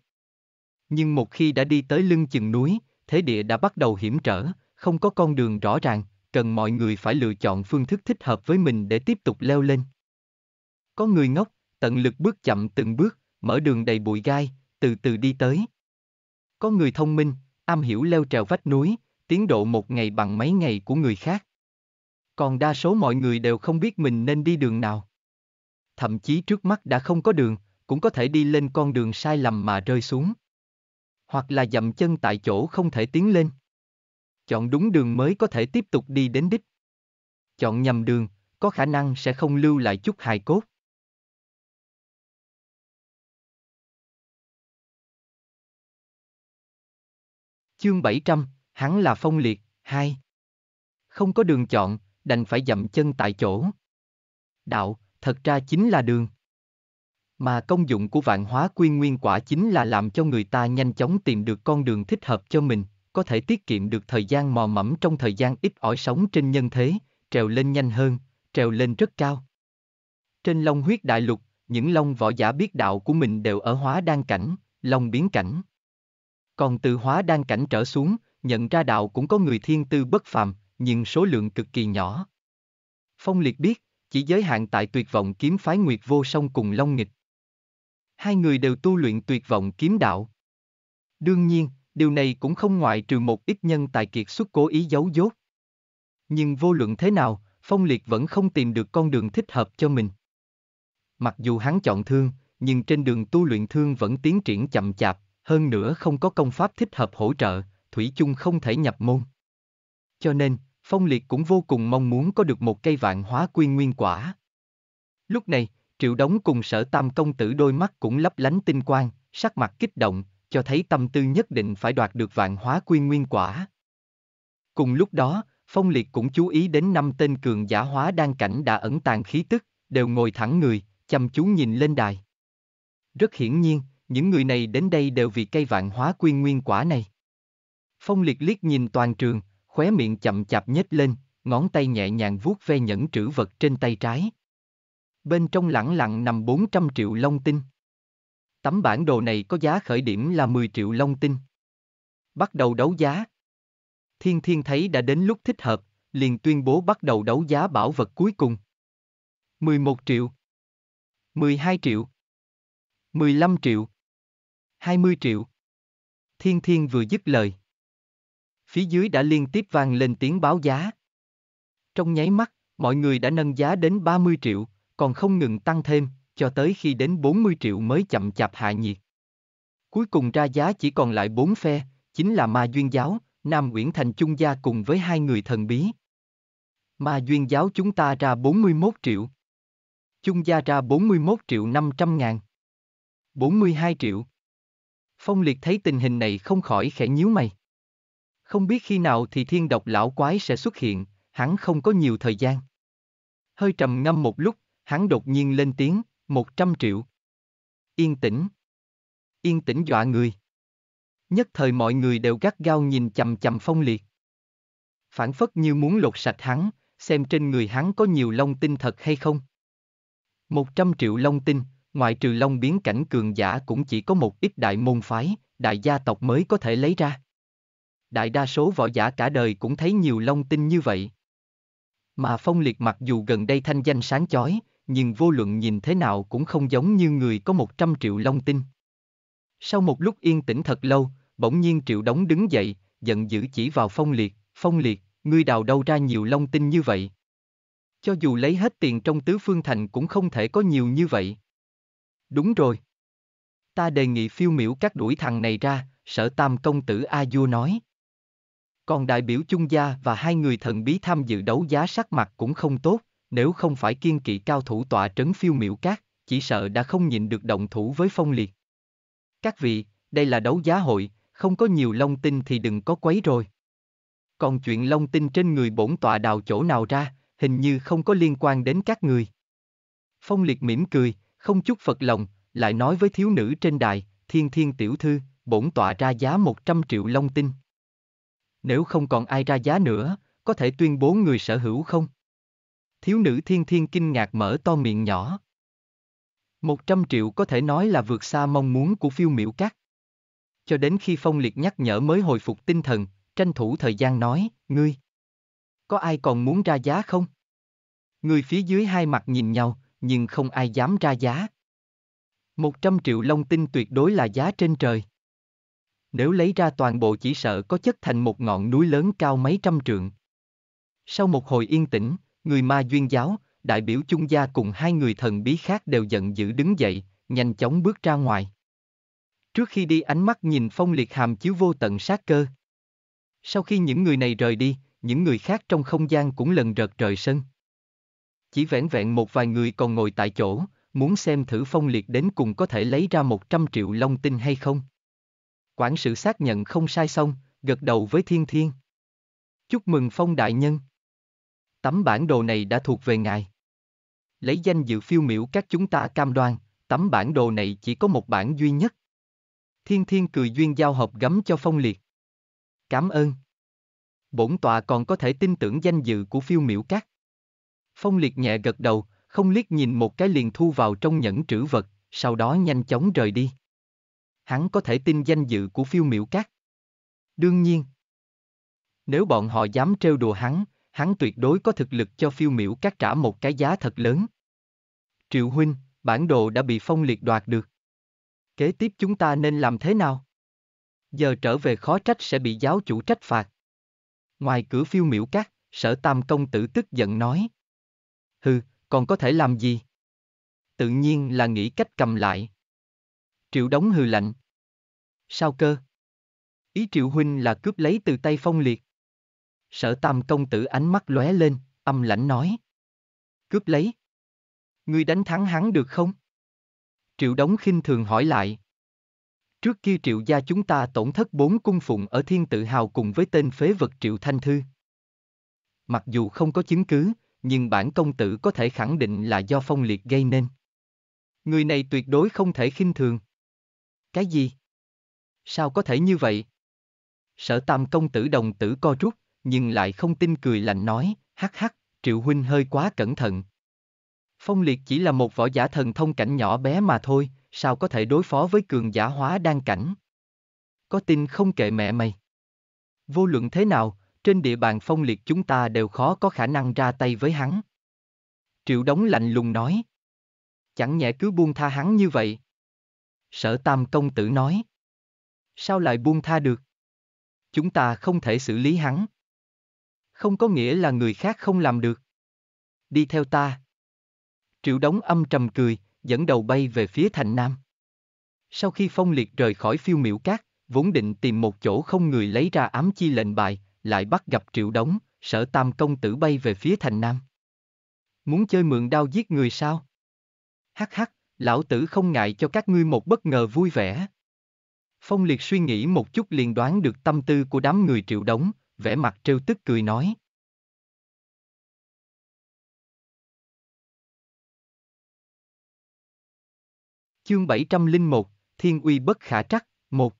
Speaker 1: Nhưng một khi đã đi tới lưng chừng núi, thế địa đã bắt đầu hiểm trở, không có con đường rõ ràng, cần mọi người phải lựa chọn phương thức thích hợp với mình để tiếp tục leo lên. Có người ngốc, tận lực bước chậm từng bước, mở đường đầy bụi gai, từ từ đi tới. Có người thông minh, am hiểu leo trèo vách núi, tiến độ một ngày bằng mấy ngày của người khác. Còn đa số mọi người đều không biết mình nên đi đường nào. Thậm chí trước mắt đã không có đường, cũng có thể đi lên con đường sai lầm mà rơi xuống. Hoặc là dậm chân tại chỗ không thể tiến lên.
Speaker 2: Chọn đúng đường mới có thể tiếp tục đi đến đích. Chọn nhầm đường, có khả năng sẽ không lưu lại chút hài cốt. Chương 700, hắn là phong
Speaker 1: liệt, 2. Không có đường chọn, đành phải dậm chân tại chỗ. Đạo, thật ra chính là đường. Mà công dụng của vạn hóa quy nguyên quả chính là làm cho người ta nhanh chóng tìm được con đường thích hợp cho mình, có thể tiết kiệm được thời gian mò mẫm trong thời gian ít ỏi sống trên nhân thế, trèo lên nhanh hơn, trèo lên rất cao. Trên long huyết đại lục, những long võ giả biết đạo của mình đều ở hóa đan cảnh, long biến cảnh. Còn từ hóa đan cảnh trở xuống, nhận ra đạo cũng có người thiên tư bất phàm, nhưng số lượng cực kỳ nhỏ. Phong liệt biết, chỉ giới hạn tại tuyệt vọng kiếm phái nguyệt vô song cùng long nghịch. Hai người đều tu luyện tuyệt vọng kiếm đạo. Đương nhiên, điều này cũng không ngoại trừ một ít nhân tài kiệt xuất cố ý giấu dốt. Nhưng vô luận thế nào, Phong Liệt vẫn không tìm được con đường thích hợp cho mình. Mặc dù hắn chọn thương, nhưng trên đường tu luyện thương vẫn tiến triển chậm chạp, hơn nữa không có công pháp thích hợp hỗ trợ, Thủy chung không thể nhập môn. Cho nên, Phong Liệt cũng vô cùng mong muốn có được một cây vạn hóa quy nguyên quả. Lúc này, Triệu Đống cùng sở tam công tử đôi mắt cũng lấp lánh tinh quang, sắc mặt kích động, cho thấy tâm tư nhất định phải đoạt được vạn hóa quy nguyên quả. Cùng lúc đó, Phong Liệt cũng chú ý đến năm tên cường giả hóa đang cảnh đã ẩn tàng khí tức, đều ngồi thẳng người, chăm chú nhìn lên đài. Rất hiển nhiên, những người này đến đây đều vì cây vạn hóa quy nguyên quả này. Phong Liệt liếc nhìn toàn trường, khóe miệng chậm chạp nhếch lên, ngón tay nhẹ nhàng vuốt ve nhẫn trữ vật trên tay trái. Bên trong lẳng lặng nằm 400 triệu long tinh. Tấm bản đồ này có giá khởi điểm là 10 triệu long tinh. Bắt đầu đấu giá. Thiên Thiên thấy đã đến lúc thích hợp, liền tuyên bố bắt đầu đấu giá bảo vật cuối cùng. 11 triệu. 12 triệu. 15 triệu. 20 triệu. Thiên Thiên vừa dứt lời. Phía dưới đã liên tiếp vang lên tiếng báo giá. Trong nháy mắt, mọi người đã nâng giá đến 30 triệu, còn không ngừng tăng thêm, cho tới khi đến 40 triệu mới chậm chạp hạ nhiệt. Cuối cùng ra giá chỉ còn lại bốn phe, chính là ma duyên giáo, Nam Nguyễn Thành Trung Gia cùng với hai người thần bí. Ma duyên giáo chúng ta ra 41 triệu. Trung Gia ra 41 triệu 500 ngàn. 42 triệu. Phong Liệt thấy tình hình này không khỏi khẽ nhíu mày. Không biết khi nào thì thiên độc lão quái sẽ xuất hiện, hắn không có nhiều thời gian. Hơi trầm ngâm một lúc, hắn đột nhiên lên tiếng, một trăm triệu. Yên tĩnh. Yên tĩnh dọa người. Nhất thời mọi người đều gắt gao nhìn chầm chầm phong liệt. Phản phất như muốn lột sạch hắn, xem trên người hắn có nhiều long tinh thật hay không. Một trăm triệu long tinh, ngoại trừ long biến cảnh cường giả cũng chỉ có một ít đại môn phái, đại gia tộc mới có thể lấy ra. Đại đa số võ giả cả đời cũng thấy nhiều long tinh như vậy. Mà phong liệt mặc dù gần đây thanh danh sáng chói, nhưng vô luận nhìn thế nào cũng không giống như người có một trăm triệu long tinh. Sau một lúc yên tĩnh thật lâu, bỗng nhiên triệu đóng đứng dậy, giận dữ chỉ vào phong liệt, phong liệt, ngươi đào đâu ra nhiều long tinh như vậy. Cho dù lấy hết tiền trong tứ phương thành cũng không thể có nhiều như vậy. Đúng rồi. Ta đề nghị phiêu miểu các đuổi thằng này ra, sở tam công tử A Du nói. Còn đại biểu chung gia và hai người thần bí tham dự đấu giá sắc mặt cũng không tốt nếu không phải kiên kỵ cao thủ tọa trấn phiêu miễu cát, chỉ sợ đã không nhìn được động thủ với phong liệt. Các vị, đây là đấu giá hội, không có nhiều long tinh thì đừng có quấy rồi. Còn chuyện long tinh trên người bổn tọa đào chỗ nào ra, hình như không có liên quan đến các người. Phong liệt mỉm cười, không chút phật lòng, lại nói với thiếu nữ trên đài, thiên thiên tiểu thư, bổn tọa ra giá 100 triệu long tinh. Nếu không còn ai ra giá nữa, có thể tuyên bố người sở hữu không? thiếu nữ thiên thiên kinh ngạc mở to miệng nhỏ. Một trăm triệu có thể nói là vượt xa mong muốn của phiêu miễu cát. Cho đến khi phong liệt nhắc nhở mới hồi phục tinh thần, tranh thủ thời gian nói, ngươi. Có ai còn muốn ra giá không? Người phía dưới hai mặt nhìn nhau, nhưng không ai dám ra giá. Một trăm triệu long tinh tuyệt đối là giá trên trời. Nếu lấy ra toàn bộ chỉ sợ có chất thành một ngọn núi lớn cao mấy trăm trượng. Sau một hồi yên tĩnh, người ma duyên giáo, đại biểu chung gia cùng hai người thần bí khác đều giận dữ đứng dậy, nhanh chóng bước ra ngoài. Trước khi đi ánh mắt nhìn phong liệt hàm chiếu vô tận sát cơ. Sau khi những người này rời đi, những người khác trong không gian cũng lần rợt rời sân. Chỉ vẻn vẹn một vài người còn ngồi tại chỗ, muốn xem thử phong liệt đến cùng có thể lấy ra 100 triệu long tinh hay không. Quản sự xác nhận không sai xong, gật đầu với thiên thiên. Chúc mừng phong đại nhân tấm bản đồ này đã thuộc về ngài. Lấy danh dự phiêu miểu các chúng ta cam đoan, tấm bản đồ này chỉ có một bản duy nhất. Thiên thiên cười duyên giao hợp gấm cho phong liệt. Cảm ơn. Bổn tòa còn có thể tin tưởng danh dự của phiêu miểu các. Phong liệt nhẹ gật đầu, không liếc nhìn một cái liền thu vào trong nhẫn trữ vật, sau đó nhanh chóng rời đi. Hắn có thể tin danh dự của phiêu miểu các. Đương nhiên. Nếu bọn họ dám trêu đùa hắn, hắn tuyệt đối có thực lực cho phiêu miễu các trả một cái giá thật lớn. Triệu huynh, bản đồ đã bị phong liệt đoạt được. Kế tiếp chúng ta nên làm thế nào? Giờ trở về khó trách sẽ bị giáo chủ trách phạt. Ngoài cửa phiêu miễu các, sở tam công tử tức giận nói. Hừ, còn có thể làm gì? Tự nhiên là nghĩ cách cầm lại. Triệu đóng hừ lạnh. Sao cơ? Ý triệu huynh là cướp lấy từ tay phong liệt. Sở tam công tử ánh mắt lóe lên, âm lãnh nói. Cướp lấy. Ngươi đánh thắng hắn được không? Triệu đống khinh thường hỏi lại. Trước kia triệu gia chúng ta tổn thất bốn cung phụng ở thiên tự hào cùng với tên phế vật triệu thanh thư. Mặc dù không có chứng cứ, nhưng bản công tử có thể khẳng định là do phong liệt gây nên. Người này tuyệt đối không thể khinh thường. Cái gì? Sao có thể như vậy? Sở tam công tử đồng tử co rút nhưng lại không tin cười lạnh nói, hắc hắc, Triệu Huynh hơi quá cẩn thận. Phong Liệt chỉ là một võ giả thần thông cảnh nhỏ bé mà thôi, sao có thể đối phó với cường giả hóa đang cảnh. Có tin không kệ mẹ mày. Vô luận thế nào, trên địa bàn Phong Liệt chúng ta đều khó có khả năng ra tay với hắn. Triệu đóng lạnh lùng nói. Chẳng nhẽ cứ buông tha hắn như vậy. Sở Tam Công Tử nói. Sao lại buông tha được? Chúng ta không thể xử lý hắn không có nghĩa là người khác không làm được. Đi theo ta. Triệu đống âm trầm cười, dẫn đầu bay về phía thành nam. Sau khi phong liệt rời khỏi phiêu miểu cát, vốn định tìm một chỗ không người lấy ra ám chi lệnh bài, lại bắt gặp triệu đống, sở tam công tử bay về phía thành nam. Muốn chơi mượn đao giết người sao? Hắc hắc, lão tử không ngại cho các ngươi một bất ngờ vui vẻ.
Speaker 2: Phong liệt suy nghĩ một chút liền đoán được tâm tư của đám người triệu đống, vẻ mặt trêu tức cười nói. Chương 701, Thiên uy bất khả
Speaker 1: trắc, 1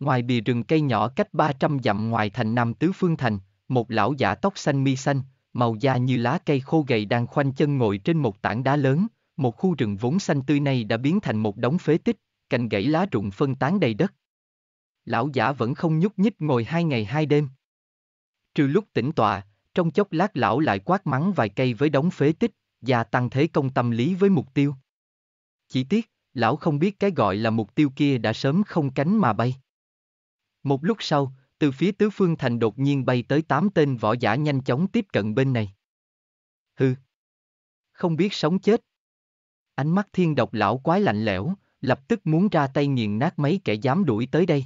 Speaker 1: Ngoài bìa rừng cây nhỏ cách 300 dặm ngoài thành Nam Tứ Phương Thành, một lão giả tóc xanh mi xanh, màu da như lá cây khô gầy đang khoanh chân ngồi trên một tảng đá lớn, một khu rừng vốn xanh tươi này đã biến thành một đống phế tích, cành gãy lá rụng phân tán đầy đất. Lão giả vẫn không nhúc nhích ngồi hai ngày hai đêm. Trừ lúc tỉnh tọa, trong chốc lát lão lại quát mắng vài cây với đống phế tích, gia tăng thế công tâm lý với mục tiêu. Chỉ tiếc, lão không biết cái gọi là mục tiêu kia đã sớm không cánh mà bay. Một lúc sau, từ phía tứ phương thành đột nhiên bay tới tám tên võ giả nhanh chóng tiếp cận bên này. Hừ. Không biết sống chết. Ánh mắt thiên độc lão quái lạnh lẽo, lập tức muốn ra tay nghiền nát mấy kẻ dám đuổi tới đây.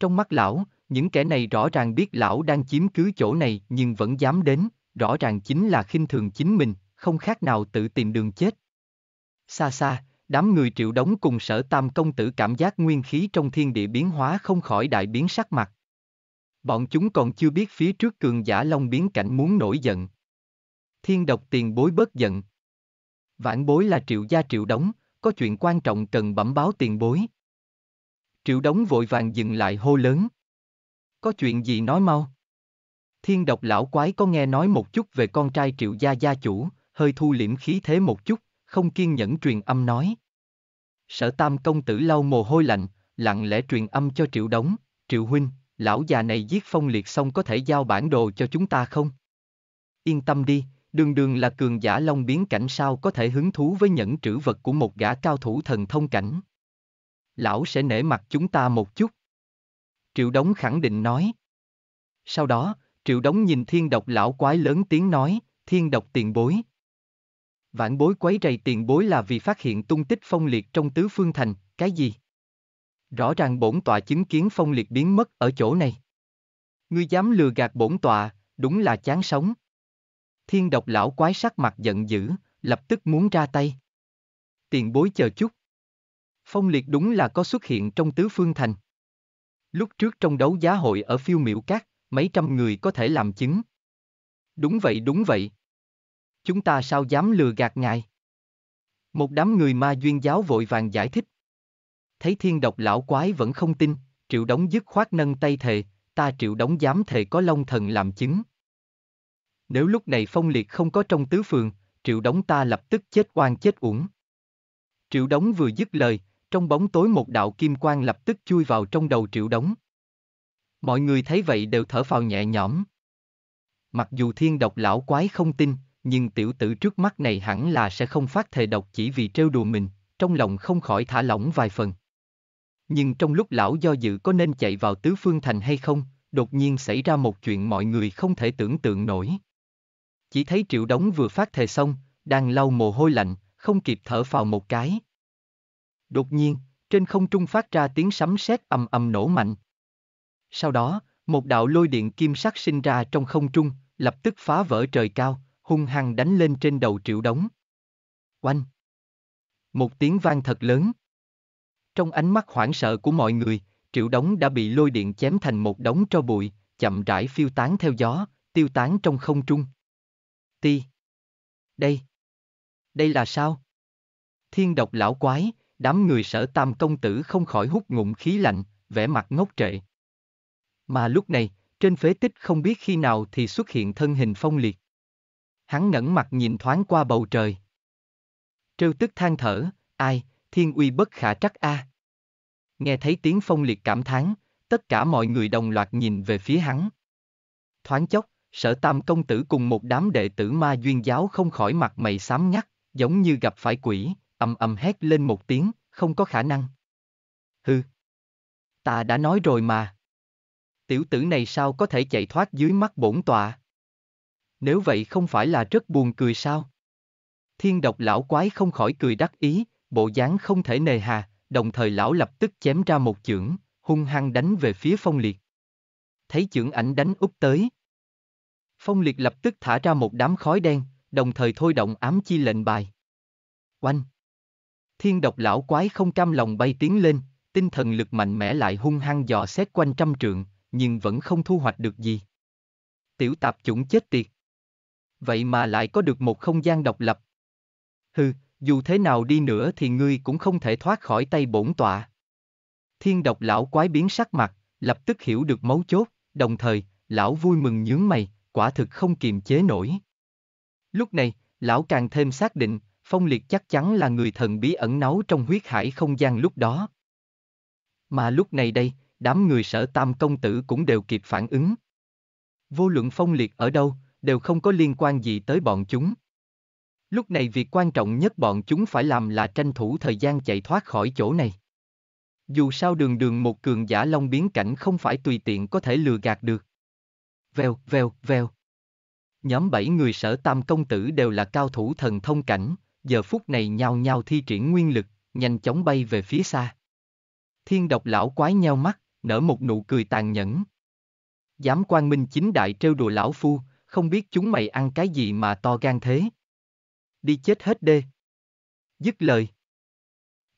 Speaker 1: Trong mắt lão, những kẻ này rõ ràng biết lão đang chiếm cứ chỗ này nhưng vẫn dám đến, rõ ràng chính là khinh thường chính mình, không khác nào tự tìm đường chết. Xa xa, đám người triệu đóng cùng sở tam công tử cảm giác nguyên khí trong thiên địa biến hóa không khỏi đại biến sắc mặt. Bọn chúng còn chưa biết phía trước cường giả long biến cảnh muốn nổi giận. Thiên độc tiền bối bớt giận. Vãn bối là triệu gia triệu đóng, có chuyện quan trọng cần bẩm báo tiền bối. Triệu đóng vội vàng dừng lại hô lớn. Có chuyện gì nói mau. Thiên độc lão quái có nghe nói một chút về con trai triệu gia gia chủ, hơi thu liễm khí thế một chút, không kiên nhẫn truyền âm nói. Sở tam công tử lau mồ hôi lạnh, lặng lẽ truyền âm cho triệu đống, triệu huynh, lão già này giết phong liệt xong có thể giao bản đồ cho chúng ta không? Yên tâm đi, đường đường là cường giả long biến cảnh sao có thể hứng thú với nhẫn trữ vật của một gã cao thủ thần thông cảnh. Lão sẽ nể mặt chúng ta một chút. Triệu Đống khẳng định nói. Sau đó, Triệu Đống nhìn thiên độc lão quái lớn tiếng nói, thiên độc tiền bối. Vãn bối quấy rầy tiền bối là vì phát hiện tung tích phong liệt trong tứ phương thành, cái gì? Rõ ràng bổn tọa chứng kiến phong liệt biến mất ở chỗ này. Ngươi dám lừa gạt bổn tọa, đúng là chán sống. Thiên độc lão quái sắc mặt giận dữ, lập tức muốn ra tay. Tiền bối chờ chút. Phong liệt đúng là có xuất hiện trong tứ phương thành. Lúc trước trong đấu giá hội ở phiêu miểu cát, mấy trăm người có thể làm chứng. Đúng vậy đúng vậy. Chúng ta sao dám lừa gạt ngài? Một đám người ma duyên giáo vội vàng giải thích. Thấy thiên độc lão quái vẫn không tin, triệu đống dứt khoát nâng tay thề, ta triệu đống dám thề có long thần làm chứng. Nếu lúc này phong liệt không có trong tứ phường, triệu đống ta lập tức chết oan chết uổng. Triệu đống vừa dứt lời, trong bóng tối một đạo kim quang lập tức chui vào trong đầu triệu đống. Mọi người thấy vậy đều thở phào nhẹ nhõm. Mặc dù thiên độc lão quái không tin, nhưng tiểu tử trước mắt này hẳn là sẽ không phát thề độc chỉ vì trêu đùa mình, trong lòng không khỏi thả lỏng vài phần. Nhưng trong lúc lão do dự có nên chạy vào tứ phương thành hay không, đột nhiên xảy ra một chuyện mọi người không thể tưởng tượng nổi. Chỉ thấy triệu đống vừa phát thề xong, đang lau mồ hôi lạnh, không kịp thở vào một cái. Đột nhiên, trên không trung phát ra tiếng sấm sét ầm ầm nổ mạnh. Sau đó, một đạo lôi điện kim sắc sinh ra trong không trung, lập tức phá vỡ trời cao, hung hăng đánh lên trên đầu triệu đống. Oanh! Một tiếng vang thật lớn. Trong ánh mắt hoảng sợ của mọi người, triệu đống đã bị lôi điện chém thành một đống tro bụi, chậm rãi phiêu tán theo gió, tiêu tán trong không trung. Ti! Đây! Đây là sao? Thiên độc lão quái, đám người sở tam công tử không khỏi hút ngụm khí lạnh, vẻ mặt ngốc trệ. Mà lúc này, trên phế tích không biết khi nào thì xuất hiện thân hình phong liệt. Hắn ngẩng mặt nhìn thoáng qua bầu trời. Trêu tức than thở, ai, thiên uy bất khả trắc a. À. Nghe thấy tiếng phong liệt cảm thán, tất cả mọi người đồng loạt nhìn về phía hắn. Thoáng chốc, sở tam công tử cùng một đám đệ tử ma duyên giáo không khỏi mặt mày xám ngắt, giống như gặp phải quỷ, ầm ầm hét lên một tiếng, không có khả năng. Hừ. Ta đã nói rồi mà. Tiểu tử này sao có thể chạy thoát dưới mắt bổn tọa? Nếu vậy không phải là rất buồn cười sao? Thiên độc lão quái không khỏi cười đắc ý, bộ dáng không thể nề hà, đồng thời lão lập tức chém ra một chưởng, hung hăng đánh về phía phong liệt. Thấy chưởng ảnh đánh úp tới. Phong liệt lập tức thả ra một đám khói đen, đồng thời thôi động ám chi lệnh bài. Oanh! Thiên độc lão quái không cam lòng bay tiến lên, tinh thần lực mạnh mẽ lại hung hăng dò xét quanh trăm trượng, nhưng vẫn không thu hoạch được gì. Tiểu tạp chủng chết tiệt. Vậy mà lại có được một không gian độc lập. Hừ, dù thế nào đi nữa thì ngươi cũng không thể thoát khỏi tay bổn tọa. Thiên độc lão quái biến sắc mặt, lập tức hiểu được mấu chốt, đồng thời, lão vui mừng nhướng mày, quả thực không kiềm chế nổi. Lúc này, lão càng thêm xác định, Phong Liệt chắc chắn là người thần bí ẩn náu trong huyết hải không gian lúc đó. Mà lúc này đây, đám người sở tam công tử cũng đều kịp phản ứng. Vô luận Phong Liệt ở đâu, đều không có liên quan gì tới bọn chúng. Lúc này việc quan trọng nhất bọn chúng phải làm là tranh thủ thời gian chạy thoát khỏi chỗ này. Dù sao đường đường một cường giả long biến cảnh không phải tùy tiện có thể lừa gạt được. Vèo, vèo, vèo. Nhóm bảy người sở tam công tử đều là cao thủ thần thông cảnh, giờ phút này nhao nhao thi triển nguyên lực, nhanh chóng bay về phía xa. Thiên độc lão quái nheo mắt, nở một nụ cười tàn nhẫn. Dám quan minh chính đại trêu đùa lão phu, không biết chúng mày ăn cái gì mà to gan thế. Đi chết hết đê. Dứt lời.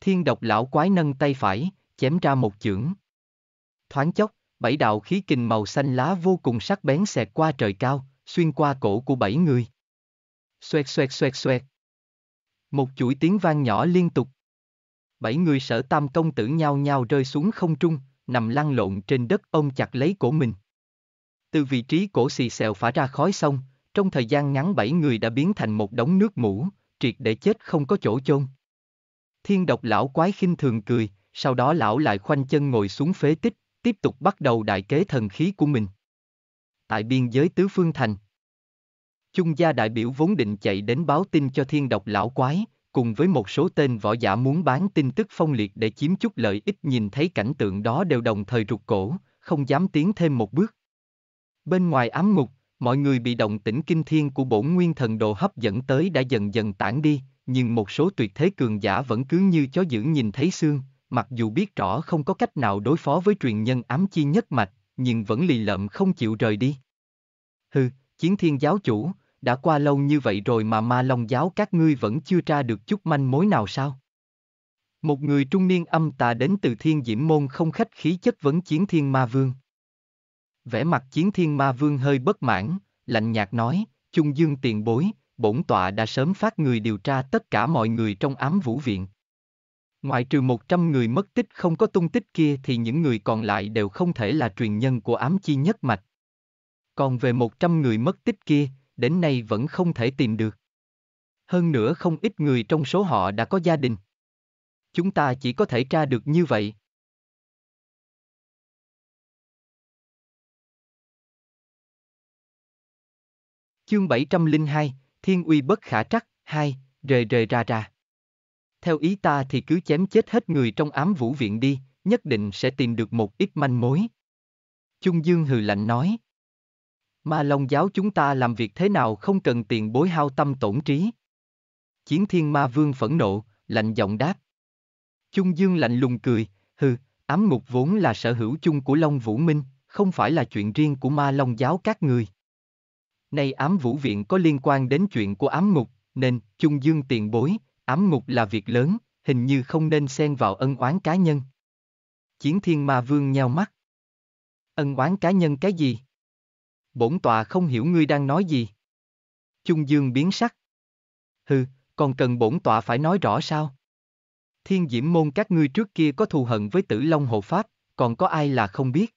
Speaker 1: Thiên độc lão quái nâng tay phải, chém ra một chưởng. Thoáng chốc, bảy đạo khí kình màu xanh lá vô cùng sắc bén xẹt qua trời cao, xuyên qua cổ của bảy người. Xoẹt xoẹt xoẹt xoẹt. Một chuỗi tiếng vang nhỏ liên tục. Bảy người sở tam công tử nhau nhau rơi xuống không trung, nằm lăn lộn trên đất ông chặt lấy cổ mình. Từ vị trí cổ xì xèo phả ra khói xong, trong thời gian ngắn bảy người đã biến thành một đống nước mũ, triệt để chết không có chỗ chôn. Thiên độc lão quái khinh thường cười, sau đó lão lại khoanh chân ngồi xuống phế tích, tiếp tục bắt đầu đại kế thần khí của mình. Tại biên giới tứ phương thành, Chung gia đại biểu vốn định chạy đến báo tin cho thiên độc lão quái, cùng với một số tên võ giả muốn bán tin tức phong liệt để chiếm chút lợi ích nhìn thấy cảnh tượng đó đều đồng thời rụt cổ, không dám tiến thêm một bước. Bên ngoài ám ngục, mọi người bị động tĩnh kinh thiên của bổn nguyên thần đồ hấp dẫn tới đã dần dần tản đi, nhưng một số tuyệt thế cường giả vẫn cứ như chó dữ nhìn thấy xương, mặc dù biết rõ không có cách nào đối phó với truyền nhân ám chi nhất mạch, nhưng vẫn lì lợm không chịu rời đi. Hừ, Chiến thiên giáo chủ, đã qua lâu như vậy rồi mà ma long giáo các ngươi vẫn chưa tra được chút manh mối nào sao? Một người trung niên âm tà đến từ thiên diễm môn không khách khí chất vấn chiến thiên ma vương. Vẻ mặt chiến thiên ma vương hơi bất mãn, lạnh nhạt nói, Trung Dương tiền bối, bổn tọa đã sớm phát người điều tra tất cả mọi người trong ám vũ viện. Ngoại trừ 100 người mất tích không có tung tích kia thì những người còn lại đều không thể là truyền nhân của ám chi nhất mạch. Còn về 100 người mất tích kia, đến nay vẫn không thể tìm được. Hơn nữa không
Speaker 2: ít người trong số họ đã có gia đình. Chúng ta chỉ có thể tra được như vậy. Chương 702, Thiên uy bất khả trắc, 2, rề
Speaker 1: rề ra ra. Theo ý ta thì cứ chém chết hết người trong ám vũ viện đi, nhất định sẽ tìm được một ít manh mối. Trung Dương hừ lạnh nói. Ma Long giáo chúng ta làm việc thế nào không cần tiền bối hao tâm tổn trí. Chiến thiên ma vương phẫn nộ, lạnh giọng đáp. Chung Dương lạnh lùng cười, hừ, ám ngục vốn là sở hữu chung của Long Vũ Minh, không phải là chuyện riêng của ma Long giáo các người. Nay ám vũ viện có liên quan đến chuyện của ám ngục, nên, Chung Dương tiền bối, ám ngục là việc lớn, hình như không nên xen vào ân oán cá nhân. Chiến thiên ma vương nheo mắt. Ân oán cá nhân cái gì? bổn tòa không hiểu ngươi đang nói gì. Trung Dương biến sắc. Hừ, còn cần bổn tòa phải nói rõ sao? Thiên diễm môn các ngươi trước kia có thù hận với tử Long hộ pháp, còn có ai là không biết?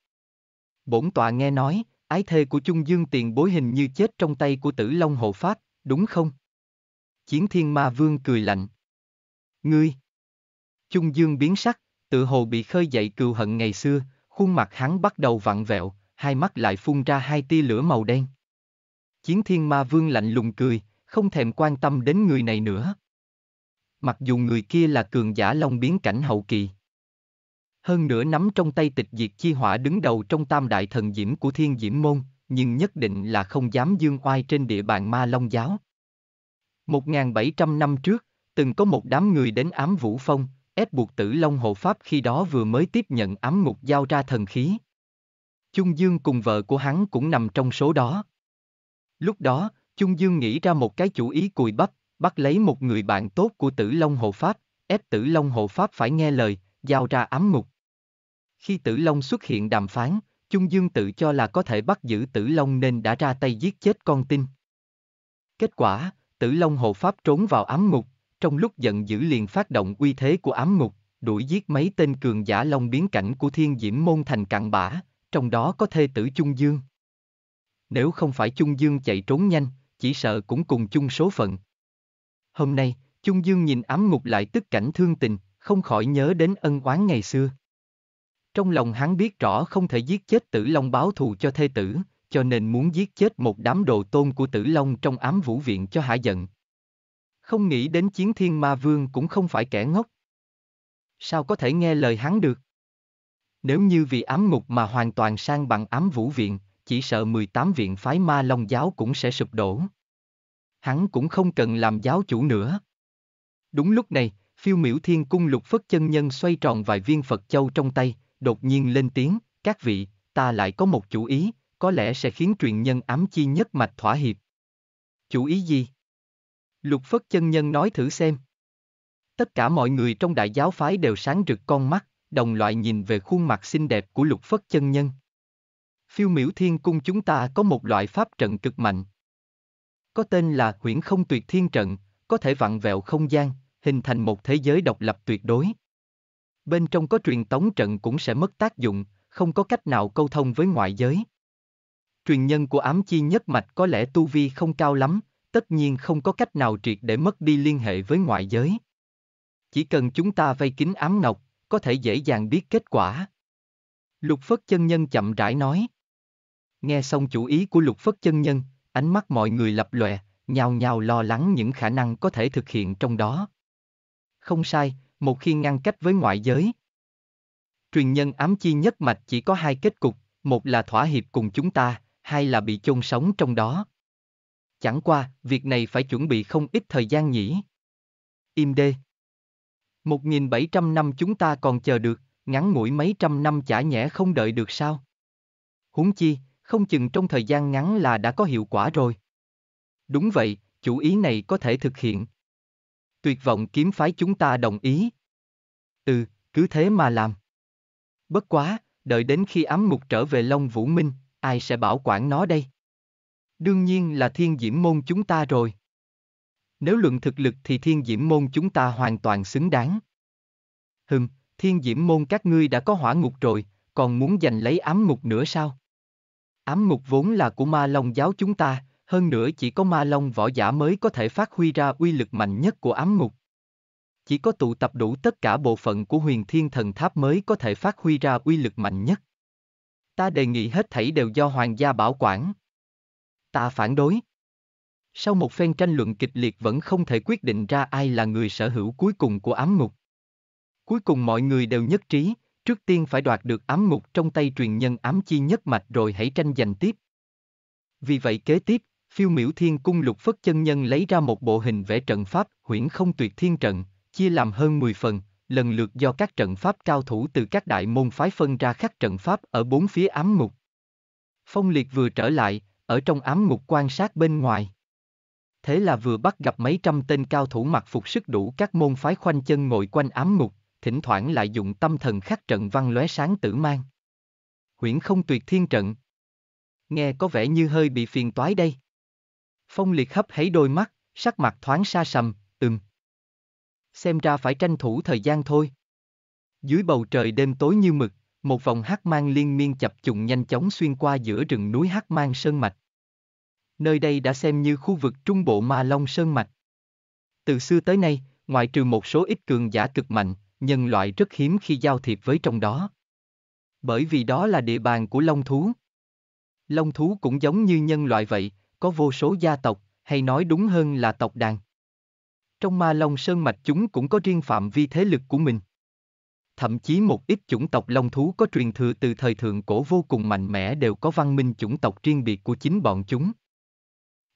Speaker 1: Bổn tòa nghe nói, ái thê của Trung Dương tiền bối hình như chết trong tay của tử Long hộ pháp, đúng không? Chiến thiên ma vương cười lạnh. Ngươi! Trung Dương biến sắc, tự hồ bị khơi dậy cừu hận ngày xưa, khuôn mặt hắn bắt đầu vặn vẹo, hai mắt lại phun ra hai tia lửa màu đen. Chiến thiên ma vương lạnh lùng cười, không thèm quan tâm đến người này nữa. Mặc dù người kia là cường giả long biến cảnh hậu kỳ. Hơn nữa nắm trong tay tịch diệt chi hỏa đứng đầu trong tam đại thần diễm của thiên diễm môn, nhưng nhất định là không dám dương oai trên địa bàn ma long giáo. 1.700 năm trước, từng có một đám người đến ám vũ phong, ép buộc tử long hộ pháp khi đó vừa mới tiếp nhận ám ngục giao ra thần khí. Chung Dương cùng vợ của hắn cũng nằm trong số đó. Lúc đó, Chung Dương nghĩ ra một cái chủ ý cùi bắp, bắt lấy một người bạn tốt của tử Long Hộ Pháp, ép tử Long Hộ Pháp phải nghe lời, giao ra ám ngục. Khi tử Long xuất hiện đàm phán, Chung Dương tự cho là có thể bắt giữ tử Long nên đã ra tay giết chết con tin. Kết quả, tử Long Hộ Pháp trốn vào ám ngục, trong lúc giận dữ liền phát động uy thế của ám ngục, đuổi giết mấy tên cường giả Long biến cảnh của thiên diễm môn thành cặn bã, trong đó có thê tử Chung Dương. Nếu không phải Chung Dương chạy trốn nhanh, chỉ sợ cũng cùng chung số phận. Hôm nay, Chung Dương nhìn ám ngục lại tức cảnh thương tình, không khỏi nhớ đến ân oán ngày xưa. Trong lòng hắn biết rõ không thể giết chết tử long báo thù cho thê tử, cho nên muốn giết chết một đám đồ tôn của tử long trong ám vũ viện cho hạ giận. Không nghĩ đến chiến thiên ma vương cũng không phải kẻ ngốc. Sao có thể nghe lời hắn được? Nếu như vì ám ngục mà hoàn toàn sang bằng ám vũ viện, chỉ sợ 18 viện phái ma long giáo cũng sẽ sụp đổ. Hắn cũng không cần làm giáo chủ nữa. Đúng lúc này, phiêu miễu thiên cung lục phất chân nhân xoay tròn vài viên Phật châu trong tay, đột nhiên lên tiếng, các vị, ta lại có một chủ ý, có lẽ sẽ khiến truyền nhân ám chi nhất mạch thỏa hiệp. Chủ ý gì? Lục Phất chân nhân nói thử xem. Tất cả mọi người trong đại giáo phái đều sáng rực con mắt đồng loại nhìn về khuôn mặt xinh đẹp của lục phất chân nhân. Phiêu miểu thiên cung chúng ta có một loại pháp trận cực mạnh. Có tên là huyễn không tuyệt thiên trận, có thể vặn vẹo không gian, hình thành một thế giới độc lập tuyệt đối. Bên trong có truyền tống trận cũng sẽ mất tác dụng, không có cách nào câu thông với ngoại giới. Truyền nhân của ám chi nhất mạch có lẽ tu vi không cao lắm, tất nhiên không có cách nào triệt để mất đi liên hệ với ngoại giới. Chỉ cần chúng ta vây kín ám ngọc, có thể dễ dàng biết kết quả. Lục Phất Chân Nhân chậm rãi nói. Nghe xong chủ ý của Lục Phất Chân Nhân, ánh mắt mọi người lập lòe, nhào nhào lo lắng những khả năng có thể thực hiện trong đó. Không sai, một khi ngăn cách với ngoại giới. Truyền nhân ám chi nhất mạch chỉ có hai kết cục, một là thỏa hiệp cùng chúng ta, hai là bị chôn sống trong đó. Chẳng qua, việc này phải chuẩn bị không ít thời gian nhỉ. Im đê, 1.700 năm chúng ta còn chờ được, ngắn ngủi mấy trăm năm chả nhẽ không đợi được sao? Huống chi, không chừng trong thời gian ngắn là đã có hiệu quả rồi. Đúng vậy, chủ ý này có thể thực hiện. Tuyệt vọng kiếm phái chúng ta đồng ý. Ừ, cứ thế mà làm. Bất quá, đợi đến khi ám mục trở về Long Vũ Minh, ai sẽ bảo quản nó đây? Đương nhiên là thiên diễm môn chúng ta rồi. Nếu luận thực lực thì thiên diễm môn chúng ta hoàn toàn xứng đáng. Hừm, thiên diễm môn các ngươi đã có hỏa ngục rồi, còn muốn giành lấy ám ngục nữa sao? Ám ngục vốn là của ma long giáo chúng ta, hơn nữa chỉ có ma long võ giả mới có thể phát huy ra uy lực mạnh nhất của ám ngục. Chỉ có tụ tập đủ tất cả bộ phận của huyền thiên thần tháp mới có thể phát huy ra uy lực mạnh nhất. Ta đề nghị hết thảy đều do hoàng gia bảo quản. Ta phản đối sau một phen tranh luận kịch liệt vẫn không thể quyết định ra ai là người sở hữu cuối cùng của ám ngục. Cuối cùng mọi người đều nhất trí, trước tiên phải đoạt được ám ngục trong tay truyền nhân ám chi nhất mạch rồi hãy tranh giành tiếp. Vì vậy kế tiếp, phiêu miểu thiên cung lục phất chân nhân lấy ra một bộ hình vẽ trận pháp huyễn không tuyệt thiên trận, chia làm hơn 10 phần, lần lượt do các trận pháp cao thủ từ các đại môn phái phân ra khắc trận pháp ở bốn phía ám ngục. Phong liệt vừa trở lại, ở trong ám ngục quan sát bên ngoài thế là vừa bắt gặp mấy trăm tên cao thủ mặc phục sức đủ các môn phái khoanh chân ngồi quanh ám ngục, thỉnh thoảng lại dùng tâm thần khắc trận văn lóe sáng tử mang. Huyễn không tuyệt thiên trận. Nghe có vẻ như hơi bị phiền toái đây. Phong liệt hấp hấy đôi mắt, sắc mặt thoáng xa sầm, ừm. Xem ra phải tranh thủ thời gian thôi. Dưới bầu trời đêm tối như mực, một vòng hắc mang liên miên chập trùng nhanh chóng xuyên qua giữa rừng núi hắc mang sơn mạch nơi đây đã xem như khu vực trung bộ Ma Long Sơn Mạch. Từ xưa tới nay, ngoại trừ một số ít cường giả cực mạnh, nhân loại rất hiếm khi giao thiệp với trong đó. Bởi vì đó là địa bàn của long thú. Long thú cũng giống như nhân loại vậy, có vô số gia tộc, hay nói đúng hơn là tộc đàn. Trong ma long sơn mạch chúng cũng có riêng phạm vi thế lực của mình. Thậm chí một ít chủng tộc long thú có truyền thừa từ thời thượng cổ vô cùng mạnh mẽ đều có văn minh chủng tộc riêng biệt của chính bọn chúng.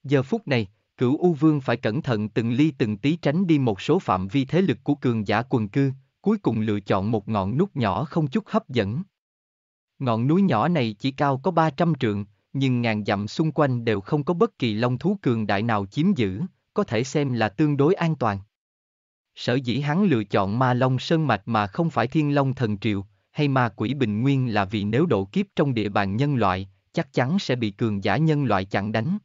Speaker 1: Giờ phút này, cửu U Vương phải cẩn thận từng ly từng tí tránh đi một số phạm vi thế lực của cường giả quần cư, cuối cùng lựa chọn một ngọn nút nhỏ không chút hấp dẫn. Ngọn núi nhỏ này chỉ cao có 300 trượng, nhưng ngàn dặm xung quanh đều không có bất kỳ long thú cường đại nào chiếm giữ, có thể xem là tương đối an toàn. Sở dĩ hắn lựa chọn ma long sơn mạch mà không phải thiên long thần triệu, hay ma quỷ bình nguyên là vì nếu độ kiếp trong địa bàn nhân loại, chắc chắn sẽ bị cường giả nhân loại chặn đánh.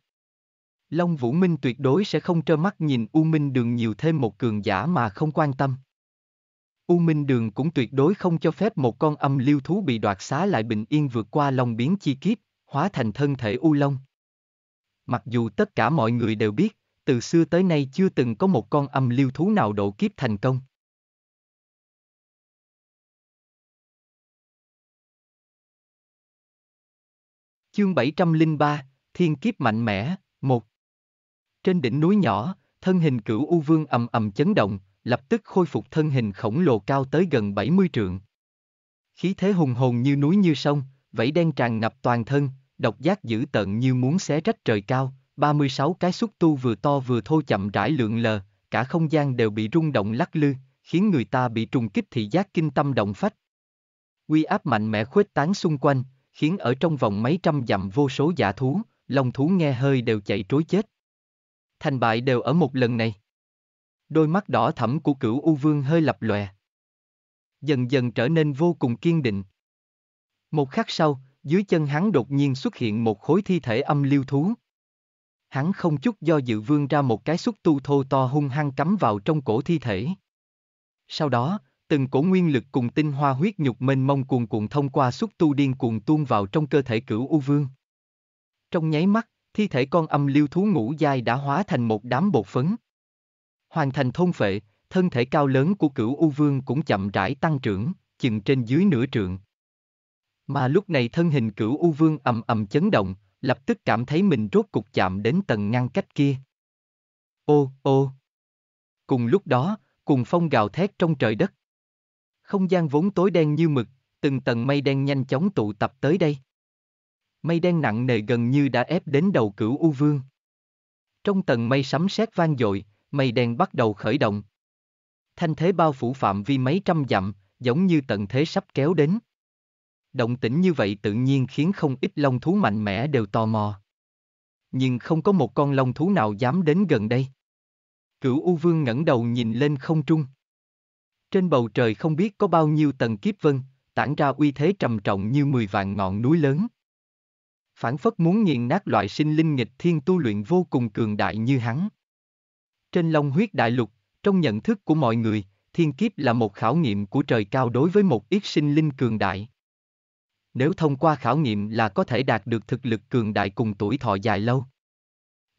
Speaker 1: Long Vũ Minh tuyệt đối sẽ không trơ mắt nhìn U Minh Đường nhiều thêm một cường giả mà không quan tâm. U Minh Đường cũng tuyệt đối không cho phép một con âm lưu thú bị đoạt xá lại bình yên vượt qua lòng biến chi kiếp, hóa thành thân thể U Long. Mặc dù tất cả mọi người đều biết, từ xưa tới nay chưa từng có một con âm lưu thú
Speaker 2: nào độ kiếp thành công. Chương 703, Thiên
Speaker 1: kiếp mạnh mẽ, 1 trên đỉnh núi nhỏ, thân hình cửu U Vương ầm ầm chấn động, lập tức khôi phục thân hình khổng lồ cao tới gần 70 trượng. Khí thế hùng hồn như núi như sông, vẫy đen tràn ngập toàn thân, độc giác dữ tận như muốn xé rách trời cao, 36 cái xúc tu vừa to vừa thô chậm rãi lượn lờ, cả không gian đều bị rung động lắc lư, khiến người ta bị trùng kích thị giác kinh tâm động phách. Quy áp mạnh mẽ khuếch tán xung quanh, khiến ở trong vòng mấy trăm dặm vô số giả thú, lòng thú nghe hơi đều chạy trối chết thành bại đều ở một lần này. Đôi mắt đỏ thẫm của cửu U Vương hơi lập lòe. Dần dần trở nên vô cùng kiên định. Một khắc sau, dưới chân hắn đột nhiên xuất hiện một khối thi thể âm lưu thú. Hắn không chút do dự vương ra một cái xúc tu thô to hung hăng cắm vào trong cổ thi thể. Sau đó, từng cổ nguyên lực cùng tinh hoa huyết nhục mênh mông cuồn cuộn thông qua xúc tu điên cuồng tuôn vào trong cơ thể cửu U Vương. Trong nháy mắt, thi thể con âm lưu thú ngũ dai đã hóa thành một đám bột phấn. Hoàn thành thôn phệ, thân thể cao lớn của cửu U Vương cũng chậm rãi tăng trưởng, chừng trên dưới nửa trượng. Mà lúc này thân hình cửu U Vương ầm ầm chấn động, lập tức cảm thấy mình rốt cục chạm đến tầng ngăn cách kia. Ô, ô. Cùng lúc đó, cùng phong gào thét trong trời đất. Không gian vốn tối đen như mực, từng tầng mây đen nhanh chóng tụ tập tới đây mây đen nặng nề gần như đã ép đến đầu cửu U Vương. Trong tầng mây sấm sét vang dội, mây đen bắt đầu khởi động. Thanh thế bao phủ phạm vi mấy trăm dặm, giống như tận thế sắp kéo đến. Động tĩnh như vậy tự nhiên khiến không ít long thú mạnh mẽ đều tò mò. Nhưng không có một con long thú nào dám đến gần đây. Cửu U Vương ngẩng đầu nhìn lên không trung. Trên bầu trời không biết có bao nhiêu tầng kiếp vân, tản ra uy thế trầm trọng như mười vạn ngọn núi lớn phản phất muốn nghiền nát loại sinh linh nghịch thiên tu luyện vô cùng cường đại như hắn. Trên Long huyết đại lục, trong nhận thức của mọi người, thiên kiếp là một khảo nghiệm của trời cao đối với một ít sinh linh cường đại. Nếu thông qua khảo nghiệm là có thể đạt được thực lực cường đại cùng tuổi thọ dài lâu.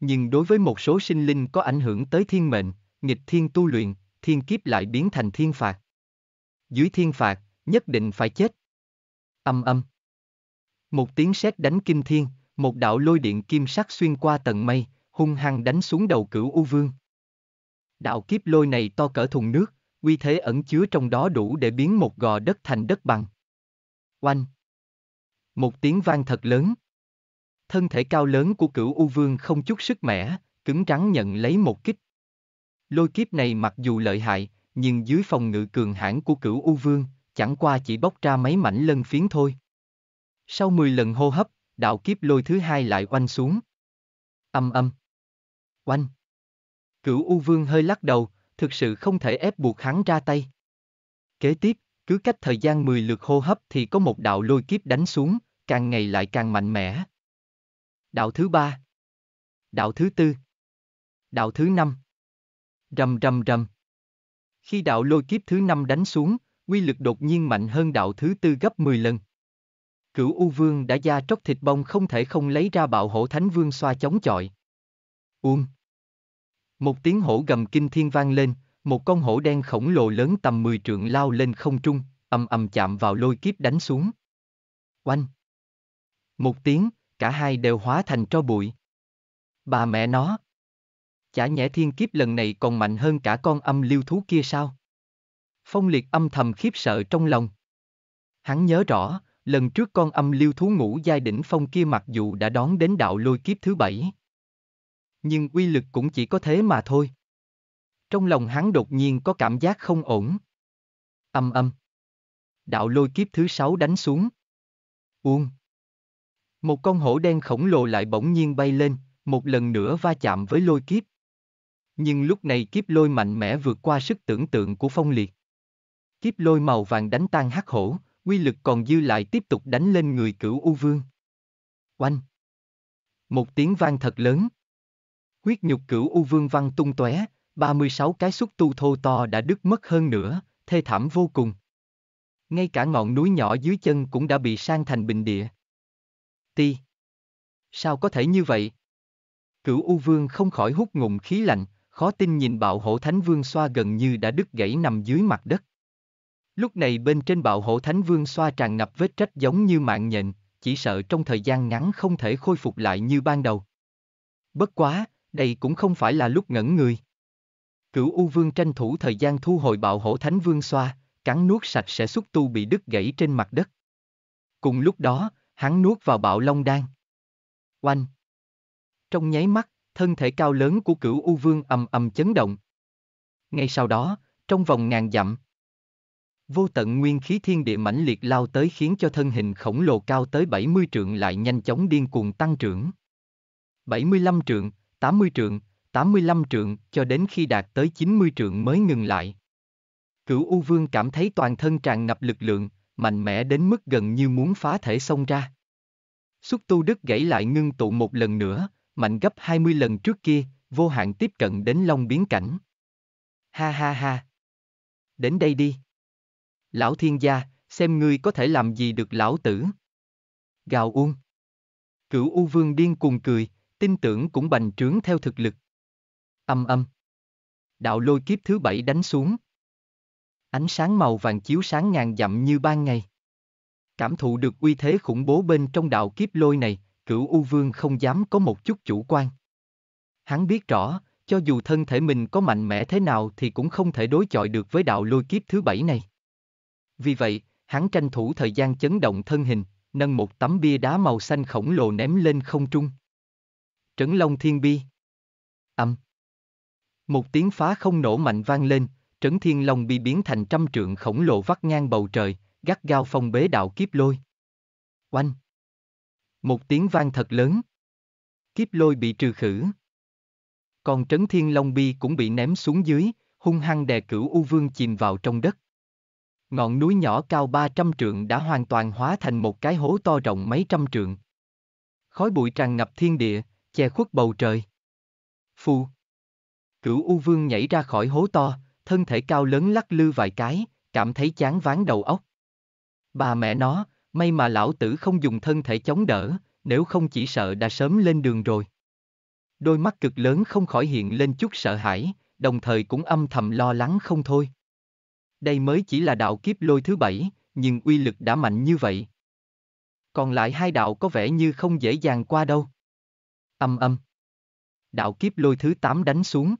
Speaker 1: Nhưng đối với một số sinh linh có ảnh hưởng tới thiên mệnh, nghịch thiên tu luyện, thiên kiếp lại biến thành thiên phạt. Dưới thiên phạt, nhất định phải chết. Âm âm. Một tiếng sét đánh kinh thiên, một đạo lôi điện kim sắc xuyên qua tận mây, hung hăng đánh xuống đầu cửu U Vương. Đạo kiếp lôi này to cỡ thùng nước, uy thế ẩn chứa trong đó đủ để biến một gò đất thành đất bằng. Oanh! Một tiếng vang thật lớn. Thân thể cao lớn của cửu U Vương không chút sức mẻ, cứng trắng nhận lấy một kích. Lôi kiếp này mặc dù lợi hại, nhưng dưới phòng ngự cường hãn của cửu U Vương, chẳng qua chỉ bóc ra mấy mảnh lân phiến thôi. Sau 10 lần hô hấp, đạo kiếp lôi thứ hai lại oanh xuống. Âm âm. Oanh. Cửu U Vương hơi lắc đầu, thực sự không thể ép buộc hắn ra tay. Kế tiếp, cứ cách thời gian 10 lượt hô hấp thì có một đạo lôi kiếp đánh xuống, càng ngày lại càng mạnh mẽ. Đạo thứ ba. Đạo thứ tư. Đạo thứ năm. Rầm rầm rầm. Khi đạo lôi kiếp thứ năm đánh xuống, quy lực đột nhiên mạnh hơn đạo thứ tư gấp 10 lần cửu U Vương đã da tróc thịt bông không thể không lấy ra bạo hổ Thánh Vương xoa chống chọi. Uông! Một tiếng hổ gầm kinh thiên vang lên, một con hổ đen khổng lồ lớn tầm 10 trượng lao lên không trung, ầm ầm chạm vào lôi kiếp đánh xuống. Oanh! Một tiếng, cả hai đều hóa thành tro bụi. Bà mẹ nó! Chả nhẽ thiên kiếp lần này còn mạnh hơn cả con âm lưu thú kia sao? Phong liệt âm thầm khiếp sợ trong lòng. Hắn nhớ rõ, lần trước con âm lưu thú ngũ giai đỉnh phong kia mặc dù đã đón đến đạo lôi kiếp thứ bảy. Nhưng uy lực cũng chỉ có thế mà thôi. Trong lòng hắn đột nhiên có cảm giác không ổn. Âm âm. Đạo lôi kiếp thứ sáu đánh xuống. Uông. Một con hổ đen khổng lồ lại bỗng nhiên bay lên, một lần nữa va chạm với lôi kiếp. Nhưng lúc này kiếp lôi mạnh mẽ vượt qua sức tưởng tượng của phong liệt. Kiếp lôi màu vàng đánh tan hắc hổ, quy lực còn dư lại tiếp tục đánh lên người cửu U Vương. Oanh! Một tiếng vang thật lớn. Huyết nhục cửu U Vương văng tung tóe, 36 cái xúc tu thô to đã đứt mất hơn nữa, thê thảm vô cùng. Ngay cả ngọn núi nhỏ dưới chân cũng đã bị sang thành bình địa. Ti! Sao có thể như vậy? Cửu U Vương không khỏi hút ngụm khí lạnh, khó tin nhìn bạo hổ thánh vương xoa gần như đã đứt gãy nằm dưới mặt đất. Lúc này bên trên bạo hổ thánh vương xoa tràn ngập vết trách giống như mạng nhện, chỉ sợ trong thời gian ngắn không thể khôi phục lại như ban đầu. Bất quá, đây cũng không phải là lúc ngẩn người. Cửu U Vương tranh thủ thời gian thu hồi bạo hổ thánh vương xoa, cắn nuốt sạch sẽ xúc tu bị đứt gãy trên mặt đất. Cùng lúc đó, hắn nuốt vào bạo long đan. Oanh! Trong nháy mắt, thân thể cao lớn của cửu U Vương ầm ầm chấn động. Ngay sau đó, trong vòng ngàn dặm, Vô tận nguyên khí thiên địa mãnh liệt lao tới khiến cho thân hình khổng lồ cao tới 70 trượng lại nhanh chóng điên cuồng tăng trưởng. 75 trượng, 80 trượng, 85 trượng cho đến khi đạt tới 90 trượng mới ngừng lại. Cửu U Vương cảm thấy toàn thân tràn ngập lực lượng, mạnh mẽ đến mức gần như muốn phá thể xông ra. Xúc tu đức gãy lại ngưng tụ một lần nữa, mạnh gấp 20 lần trước kia, vô hạn tiếp cận đến long biến cảnh. Ha ha ha. Đến đây đi lão thiên gia, xem ngươi có thể làm gì được lão tử. Gào uông. Cửu U Vương điên cuồng cười, tin tưởng cũng bành trướng theo thực lực. Âm âm. Đạo lôi kiếp thứ bảy đánh xuống. Ánh sáng màu vàng chiếu sáng ngàn dặm như ban ngày. Cảm thụ được uy thế khủng bố bên trong đạo kiếp lôi này, cửu U Vương không dám có một chút chủ quan. Hắn biết rõ, cho dù thân thể mình có mạnh mẽ thế nào thì cũng không thể đối chọi được với đạo lôi kiếp thứ bảy này. Vì vậy, hắn tranh thủ thời gian chấn động thân hình, nâng một tấm bia đá màu xanh khổng lồ ném lên không trung. Trấn Long Thiên Bi Âm Một tiếng phá không nổ mạnh vang lên, Trấn Thiên Long Bi biến thành trăm trượng khổng lồ vắt ngang bầu trời, gắt gao phong bế đạo kiếp lôi. Oanh Một tiếng vang thật lớn. Kiếp lôi bị trừ khử. Còn Trấn Thiên Long Bi cũng bị ném xuống dưới, hung hăng đè cửu U Vương chìm vào trong đất. Ngọn núi nhỏ cao 300 trượng đã hoàn toàn hóa thành một cái hố to rộng mấy trăm trượng. Khói bụi tràn ngập thiên địa, che khuất bầu trời. Phù. Cửu U Vương nhảy ra khỏi hố to, thân thể cao lớn lắc lư vài cái, cảm thấy chán ván đầu óc. Bà mẹ nó, may mà lão tử không dùng thân thể chống đỡ, nếu không chỉ sợ đã sớm lên đường rồi. Đôi mắt cực lớn không khỏi hiện lên chút sợ hãi, đồng thời cũng âm thầm lo lắng không thôi. Đây mới chỉ là đạo kiếp lôi thứ bảy, nhưng uy lực đã mạnh như vậy. Còn lại hai đạo có vẻ như không dễ dàng qua đâu. Âm âm.
Speaker 2: Đạo kiếp lôi thứ tám đánh xuống.